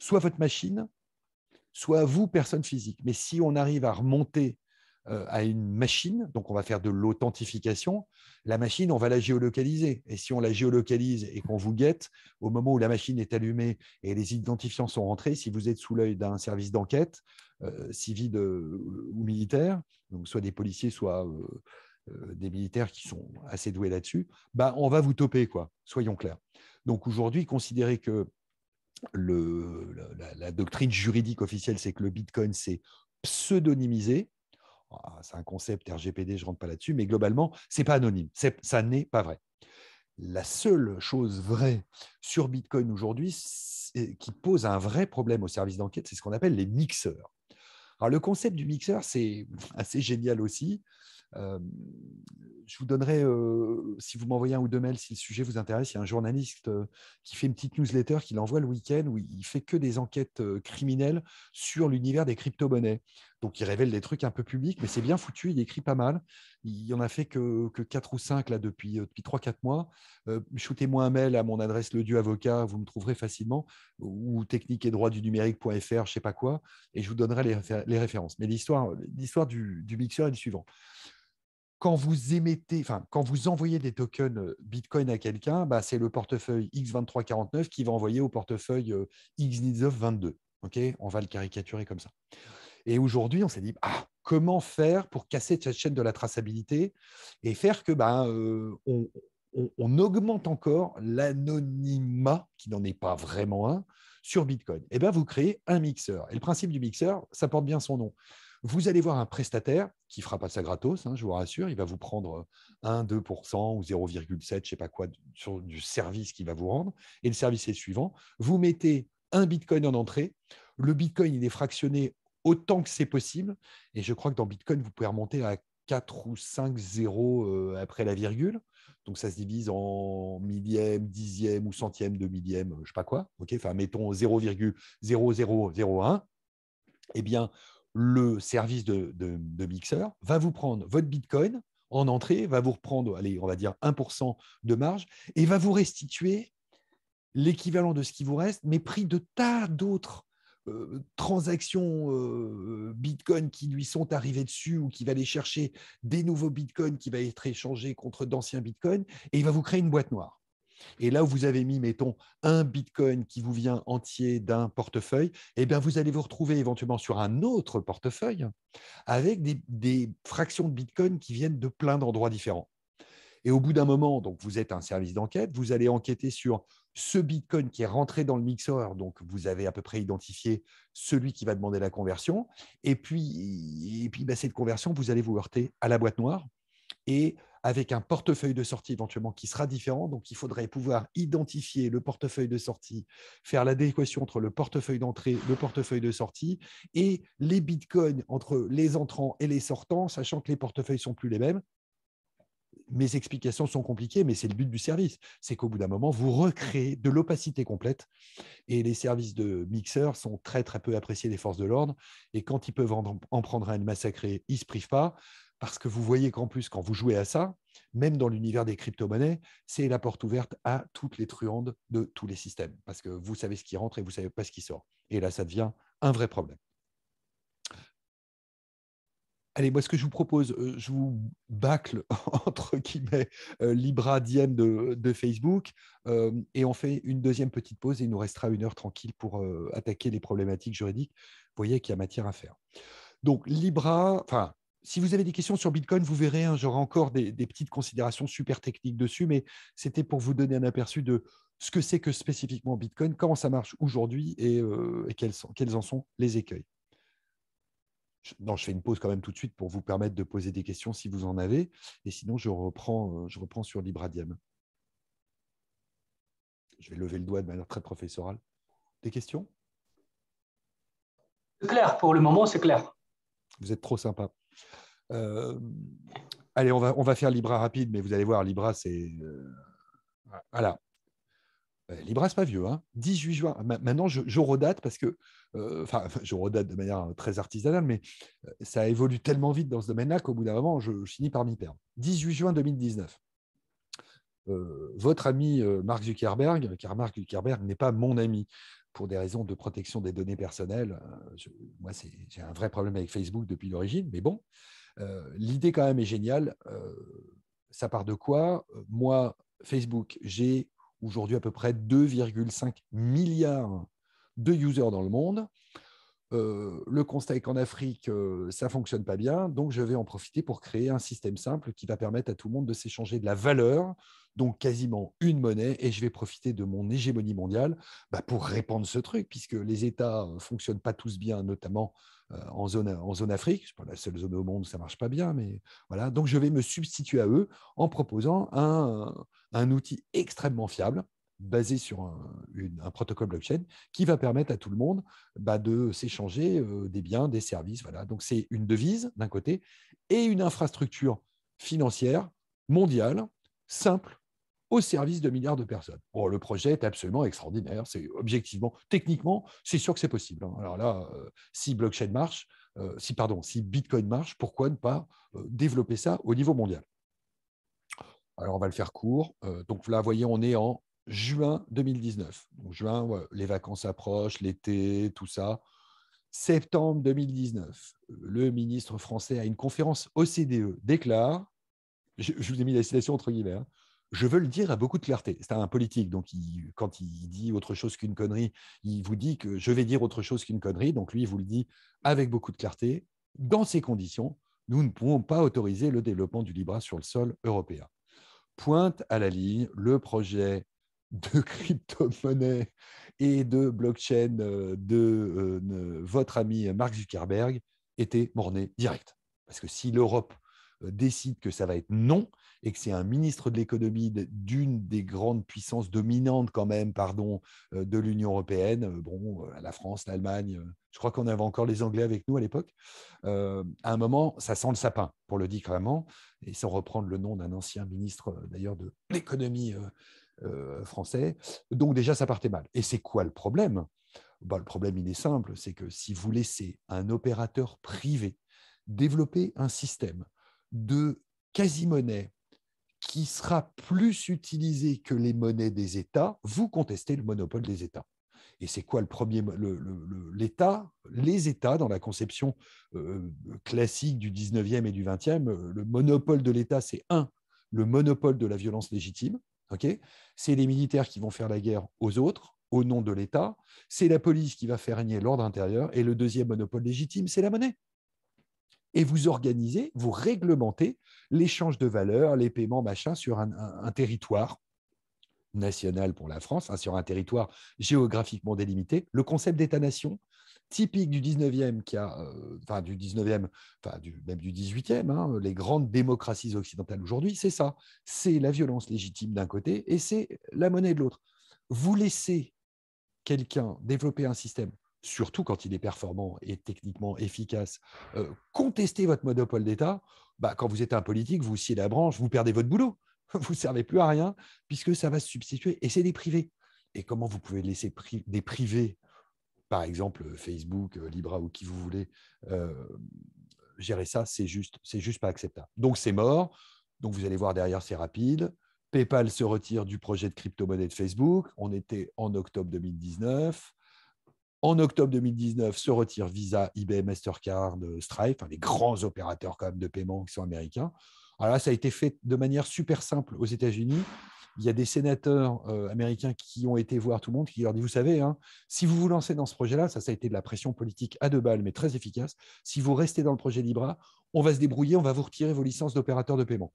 soit votre machine, soit vous, personne physique. Mais si on arrive à remonter euh, à une machine, donc on va faire de l'authentification, la machine, on va la géolocaliser. Et si on la géolocalise et qu'on vous guette, au moment où la machine est allumée et les identifiants sont rentrés, si vous êtes sous l'œil d'un service d'enquête, civile euh, civil ou militaire, donc soit des policiers, soit euh, euh, des militaires qui sont assez doués là-dessus, bah, on va vous toper, quoi, soyons clairs. Donc aujourd'hui, considérez que la, doctrine juridique officielle, c'est que le Bitcoin, s'est pseudonymisé, ah, c'est un concept RGPD, je ne rentre pas là-dessus, mais globalement, ce n'est pas anonyme, ça n'est pas vrai. La seule chose vraie sur Bitcoin aujourd'hui qui pose un vrai problème aux service d'enquête, c'est ce qu'on appelle les mixeurs. Alors, le concept du mixeur, c'est *laughs* assez génial aussi. Euh, je vous donnerai, euh, si vous m'envoyez un ou deux mails, si le sujet vous intéresse, il y a un journaliste euh, qui fait une petite newsletter qu'il envoie le week-end où il fait que des enquêtes criminelles sur l'univers des crypto-monnaies. Donc, il révèle des trucs un peu publics, mais c'est bien foutu, il écrit pas mal. Il en a fait que, que 4 ou 5 là, depuis, depuis 3-4 mois. Shootez-moi un mail à mon adresse le vous me trouverez facilement, ou technique et droit du numérique.fr, je ne sais pas quoi, et je vous donnerai les, références. Mais l'histoire du, du sur est le suivant quand vous émettez, enfin, quand vous envoyez des tokens euh, Bitcoin à quelqu'un, bah, c'est le portefeuille X2349 qui va envoyer au portefeuille euh, x 22 On va le caricaturer comme ça. Et aujourd'hui, on s'est dit, ah, comment faire pour casser cette chaîne de la traçabilité et faire que ben, euh, on, augmente encore l'anonymat, qui n'en est pas vraiment un, sur Bitcoin. Et eh ben, vous créez un mixeur. Et le principe du mixeur, ça porte bien son nom. Vous allez voir un prestataire qui ne fera pas ça gratos, hein, je vous rassure, il va vous prendre 1, euh, 2% ou 0,7, je ne sais pas quoi, sur du service qu'il va vous rendre. Et le service est suivant, vous mettez un Bitcoin en entrée, le Bitcoin il est fractionné autant que c'est possible, et je crois que dans Bitcoin, vous pouvez remonter à 4 ou 5 zéros euh, après la virgule. Donc ça se divise en millième, dixième ou centième de millième, euh, je ne sais pas quoi. ok enfin, mettons 0,0001. Eh bien, le service de, mixeur va vous prendre votre Bitcoin en entrée, va vous reprendre, allez, on va dire 1% de marge, et va vous restituer l'équivalent de ce qui vous reste, mais pris de tas d'autres euh, transactions euh, Bitcoin qui lui sont arrivées dessus ou qui va aller chercher des nouveaux Bitcoins qui va être échangé contre d'anciens Bitcoins et il va vous créer une boîte noire. Et là où vous avez mis, mettons, un Bitcoin qui vous vient entier d'un portefeuille, eh bien, vous allez vous retrouver éventuellement sur un autre portefeuille avec des, fractions de Bitcoin qui viennent de plein d'endroits différents. Et au bout d'un moment, donc vous êtes un service d'enquête, vous allez enquêter sur ce Bitcoin qui est rentré dans le mixeur, donc vous avez à peu près identifié celui qui va demander la conversion, et puis, puis bah, cette conversion, vous allez vous heurter à la boîte noire, et avec un portefeuille de sortie éventuellement qui sera différent. Donc, il faudrait pouvoir identifier le portefeuille de sortie, faire l'adéquation entre le portefeuille d'entrée, le portefeuille de sortie et les bitcoins entre les entrants et les sortants, sachant que les portefeuilles sont plus les mêmes mes explications sont compliquées, mais c'est le but du service. C'est qu'au bout d'un moment, vous recréez de l'opacité complète. Et les services de mixeurs sont très, très peu appréciés des forces de l'ordre. Et quand ils peuvent en, prendre un massacrer, ils ne se privent pas. Parce que vous voyez qu'en plus, quand vous jouez à ça, même dans l'univers des crypto-monnaies, c'est la porte ouverte à toutes les truandes de tous les systèmes. Parce que vous savez ce qui rentre et vous ne savez pas ce qui sort. Et là, ça devient un vrai problème. Allez, moi, ce que je vous propose, euh, je vous bâcle, *laughs* entre guillemets, euh, Libra Diem de, Facebook, euh, et on fait une deuxième petite pause, et il nous restera une heure tranquille pour attaquer les problématiques juridiques. Vous voyez qu'il y a matière à faire. Donc, Libra, enfin, si vous avez des questions sur Bitcoin, vous verrez, hein, j'aurai encore des, petites considérations super techniques dessus, mais c'était pour vous donner un aperçu de ce que c'est que spécifiquement Bitcoin, comment ça marche aujourd'hui et, euh, quels, en sont les écueils. Je, fais une pause quand même tout de suite pour vous permettre de poser des questions si vous en avez, et sinon je reprends, euh, je reprends sur Libradium. Je vais lever le doigt de manière très professorale. Des questions C'est clair, pour le moment c'est clair. Vous êtes trop sympa. Euh, allez, on va, on va faire Libra rapide, mais vous allez voir, Libra, c'est. Euh, voilà. Euh, Libra, c'est pas vieux, 18 hein. juin. Maintenant, je, redate parce que, enfin, *laughs* je redate de manière très artisanale, mais ça évolue tellement vite dans ce domaine-là qu'au bout d'un moment, je, finis par m'y perdre. 18 juin 2019. votre ami Mark Zuckerberg, car Mark Zuckerberg n'est pas mon ami, pour des raisons de protection des données personnelles. Euh, moi, j'ai un vrai problème avec Facebook depuis l'origine, mais bon, euh, l'idée quand même est géniale. Euh, ça part de quoi Moi, Facebook, j'ai aujourd'hui à peu près 2,5 milliards de users dans le monde. le constat est qu'en Afrique, ça ne fonctionne pas bien, donc je vais en profiter pour créer un système simple qui va permettre à tout le monde de s'échanger de la valeur donc quasiment une monnaie, et je vais profiter de mon hégémonie mondiale bah, pour répandre ce truc, puisque les États ne euh, fonctionnent pas tous bien, notamment euh, en zone, en zone Afrique. suis pas la seule zone au monde où ça ne marche pas bien, mais voilà. Donc je vais me substituer à eux en proposant un, outil extrêmement fiable basé sur un, protocole blockchain qui va permettre à tout le monde bah, de s'échanger euh, des biens, des services. Voilà. Donc c'est une devise d'un côté et une infrastructure financière mondiale simple au service de milliards de personnes. Bon, le projet est absolument extraordinaire. C'est objectivement, techniquement, c'est sûr que c'est possible. Hein. Alors là, euh, si blockchain marche, euh, si pardon, si Bitcoin marche, pourquoi ne pas euh, développer ça au niveau mondial Alors on va le faire court. donc là, vous voyez, on est en juin 2019. Donc, juin, les vacances approchent, l'été, tout ça. Septembre 2019, le ministre français à une conférence OCDE déclare, je, vous ai mis la citation entre guillemets, hein, je veux le dire à beaucoup de clarté. C'est un politique, donc quand il dit autre chose qu'une connerie, il vous dit que je vais dire autre chose qu'une connerie, donc lui, il vous le dit avec beaucoup de clarté. Dans ces conditions, nous ne pouvons pas autoriser le développement du Libra sur le sol européen. Pointe à la ligne le projet de *laughs* crypto-monnaie et de blockchain euh, de, euh, votre ami Mark Zuckerberg était morné direct. Parce que si l'Europe euh, décide que ça va être non, et que c'est un ministre de l'économie d'une des grandes puissances dominantes quand même, pardon, euh, de l'Union européenne, euh, bon, euh, la France, l'Allemagne, je crois qu'on avait encore les Anglais avec nous à l'époque, à un moment, ça sent le sapin, pour le dire clairement, et sans reprendre le nom d'un ancien ministre d'ailleurs de l'économie français. Donc déjà, ça partait mal. Et c'est quoi le problème bah, Le problème, il est simple, c'est que si vous laissez un opérateur privé développer un système de quasi-monnaie qui sera plus utilisé que les monnaies des États, vous contestez le monopole des États. Et c'est quoi le premier L'État, les États, dans la conception euh, classique du 19e et du 20e, euh, le monopole de l'État, c'est un, le monopole de la violence légitime. c'est les militaires qui vont faire la guerre aux autres au nom de l'État. C'est la police qui va faire régner l'ordre intérieur. Et le deuxième monopole légitime, c'est la monnaie et vous organisez, vous réglementez l'échange de valeurs, les paiements, machin, sur un, territoire national pour la France, hein, sur un territoire géographiquement délimité. Le concept d'État-nation, typique du 19e, qui a, euh, enfin du 19e, enfin même du 18e, hein, les grandes démocraties occidentales aujourd'hui, c'est ça. C'est la violence légitime d'un côté et c'est la monnaie de l'autre. Vous laissez quelqu'un développer un système surtout quand il est performant et techniquement efficace, euh, contester votre monopole d'État, bah, quand vous êtes un politique, vous sciez la branche, vous perdez votre boulot. *laughs* Vous ne servez plus à rien puisque ça va se substituer. Et c'est des privés. Et comment vous pouvez laisser des privés, par exemple euh, Facebook, euh, Libra ou qui vous voulez, gérer ça C'est juste, c'est juste pas acceptable. Donc c'est mort. Donc vous allez voir derrière, c'est rapide. PayPal se retire du projet de crypto-monnaie de Facebook. On était en octobre 2019. En octobre 2019, se retire Visa, eBay, Mastercard, euh, Stripe, les grands opérateurs quand même de paiement qui sont américains. Alors là, ça a été fait de manière super simple aux États-Unis. Il y a des sénateurs euh, américains qui ont été voir tout le monde, qui leur dit, vous savez, hein, si vous vous lancez dans ce projet-là, ça, ça a été de la pression politique à deux balles, mais très efficace. Si vous restez dans le projet Libra, on va se débrouiller, on va vous retirer vos licences d'opérateurs de paiement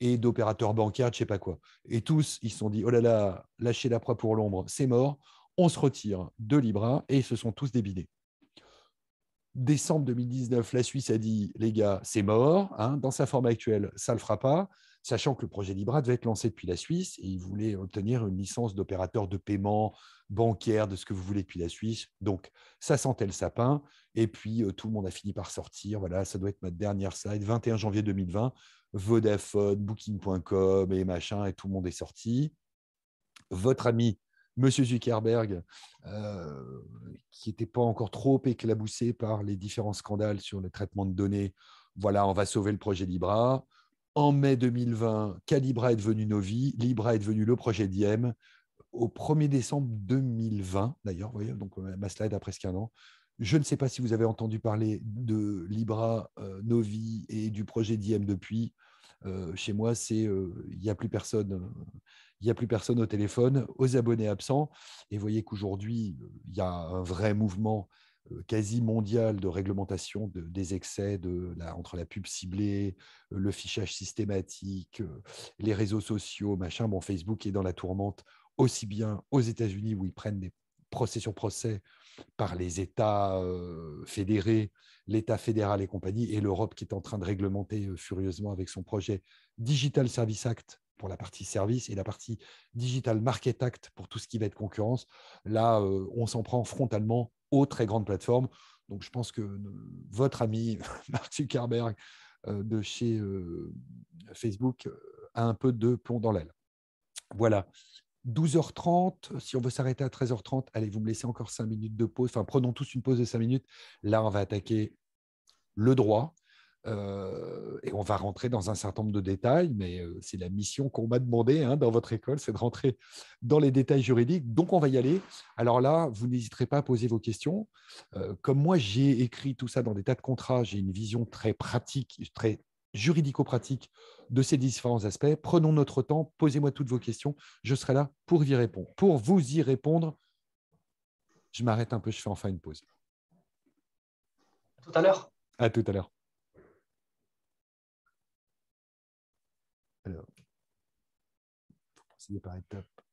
et d'opérateurs bancaires, je ne sais pas quoi. Et tous, ils se sont dit, oh là là, lâchez la proie pour l'ombre, c'est mort, on se retire de Libra et ils se sont tous débinés. Décembre 2019, la Suisse a dit les gars, c'est mort, hein, dans sa forme actuelle, ça ne le fera pas, sachant que le projet Libra devait être lancé depuis la Suisse et ils voulaient obtenir une licence d'opérateur de paiement bancaire, de ce que vous voulez depuis la Suisse. Donc, ça sentait le sapin et puis euh, tout le monde a fini par sortir. Voilà, ça doit être ma dernière slide, 21 janvier 2020, Vodafone, Booking.com et machin, et tout le monde est sorti. Votre ami Monsieur Zuckerberg, euh, qui n'était pas encore trop éclaboussé par les différents scandales sur le traitement de données, voilà, on va sauver le projet Libra. En mai 2020, Calibra est devenu Novi, Libra est devenu le projet Diem. Au 1er décembre 2020, d'ailleurs, voyez, donc euh, ma slide a presque un an, je ne sais pas si vous avez entendu parler de Libra, euh, Novi et du projet Diem depuis. Euh, chez moi, c'est euh, il n'y a plus personne euh, il a plus personne au téléphone, aux abonnés absents. Et vous voyez qu'aujourd'hui, il y a un vrai mouvement quasi mondial de réglementation des excès de, la, entre la pub ciblée, le fichage systématique, les réseaux sociaux, machin. Bon, Facebook est dans la tourmente aussi bien aux États-Unis où ils prennent des procès sur procès par les États euh, fédérés, l'État fédéral et compagnie, et l'Europe qui est en train de réglementer euh, furieusement avec son projet Digital Service Act pour la partie service et la partie Digital Market Act pour tout ce qui va être concurrence. Là, euh, on s'en prend frontalement aux très grandes plateformes. Donc, je pense que votre ami *laughs* Mark Zuckerberg de chez Facebook a un peu de plomb dans l'aile. Voilà. 12h30, si on veut s'arrêter à 13h30, allez, vous me laissez encore 5 minutes de pause. Enfin, prenons tous une pause de 5 minutes. Là, on va attaquer le droit. Euh, et on va rentrer dans un certain nombre de détails, mais euh, c'est la mission qu'on m'a demandé hein, dans votre école, c'est de rentrer dans les détails juridiques. Donc on va y aller. Alors là, vous n'hésiterez pas à poser vos questions. Euh, comme moi, j'ai écrit tout ça dans des tas de contrats, j'ai une vision très pratique, très juridico-pratique de ces différents aspects. Prenons notre temps, posez-moi toutes vos questions, je serai là pour y répondre. Pour vous y répondre, je m'arrête un peu, je fais enfin une pause. A tout à l'heure. À tout à l'heure. Alors, par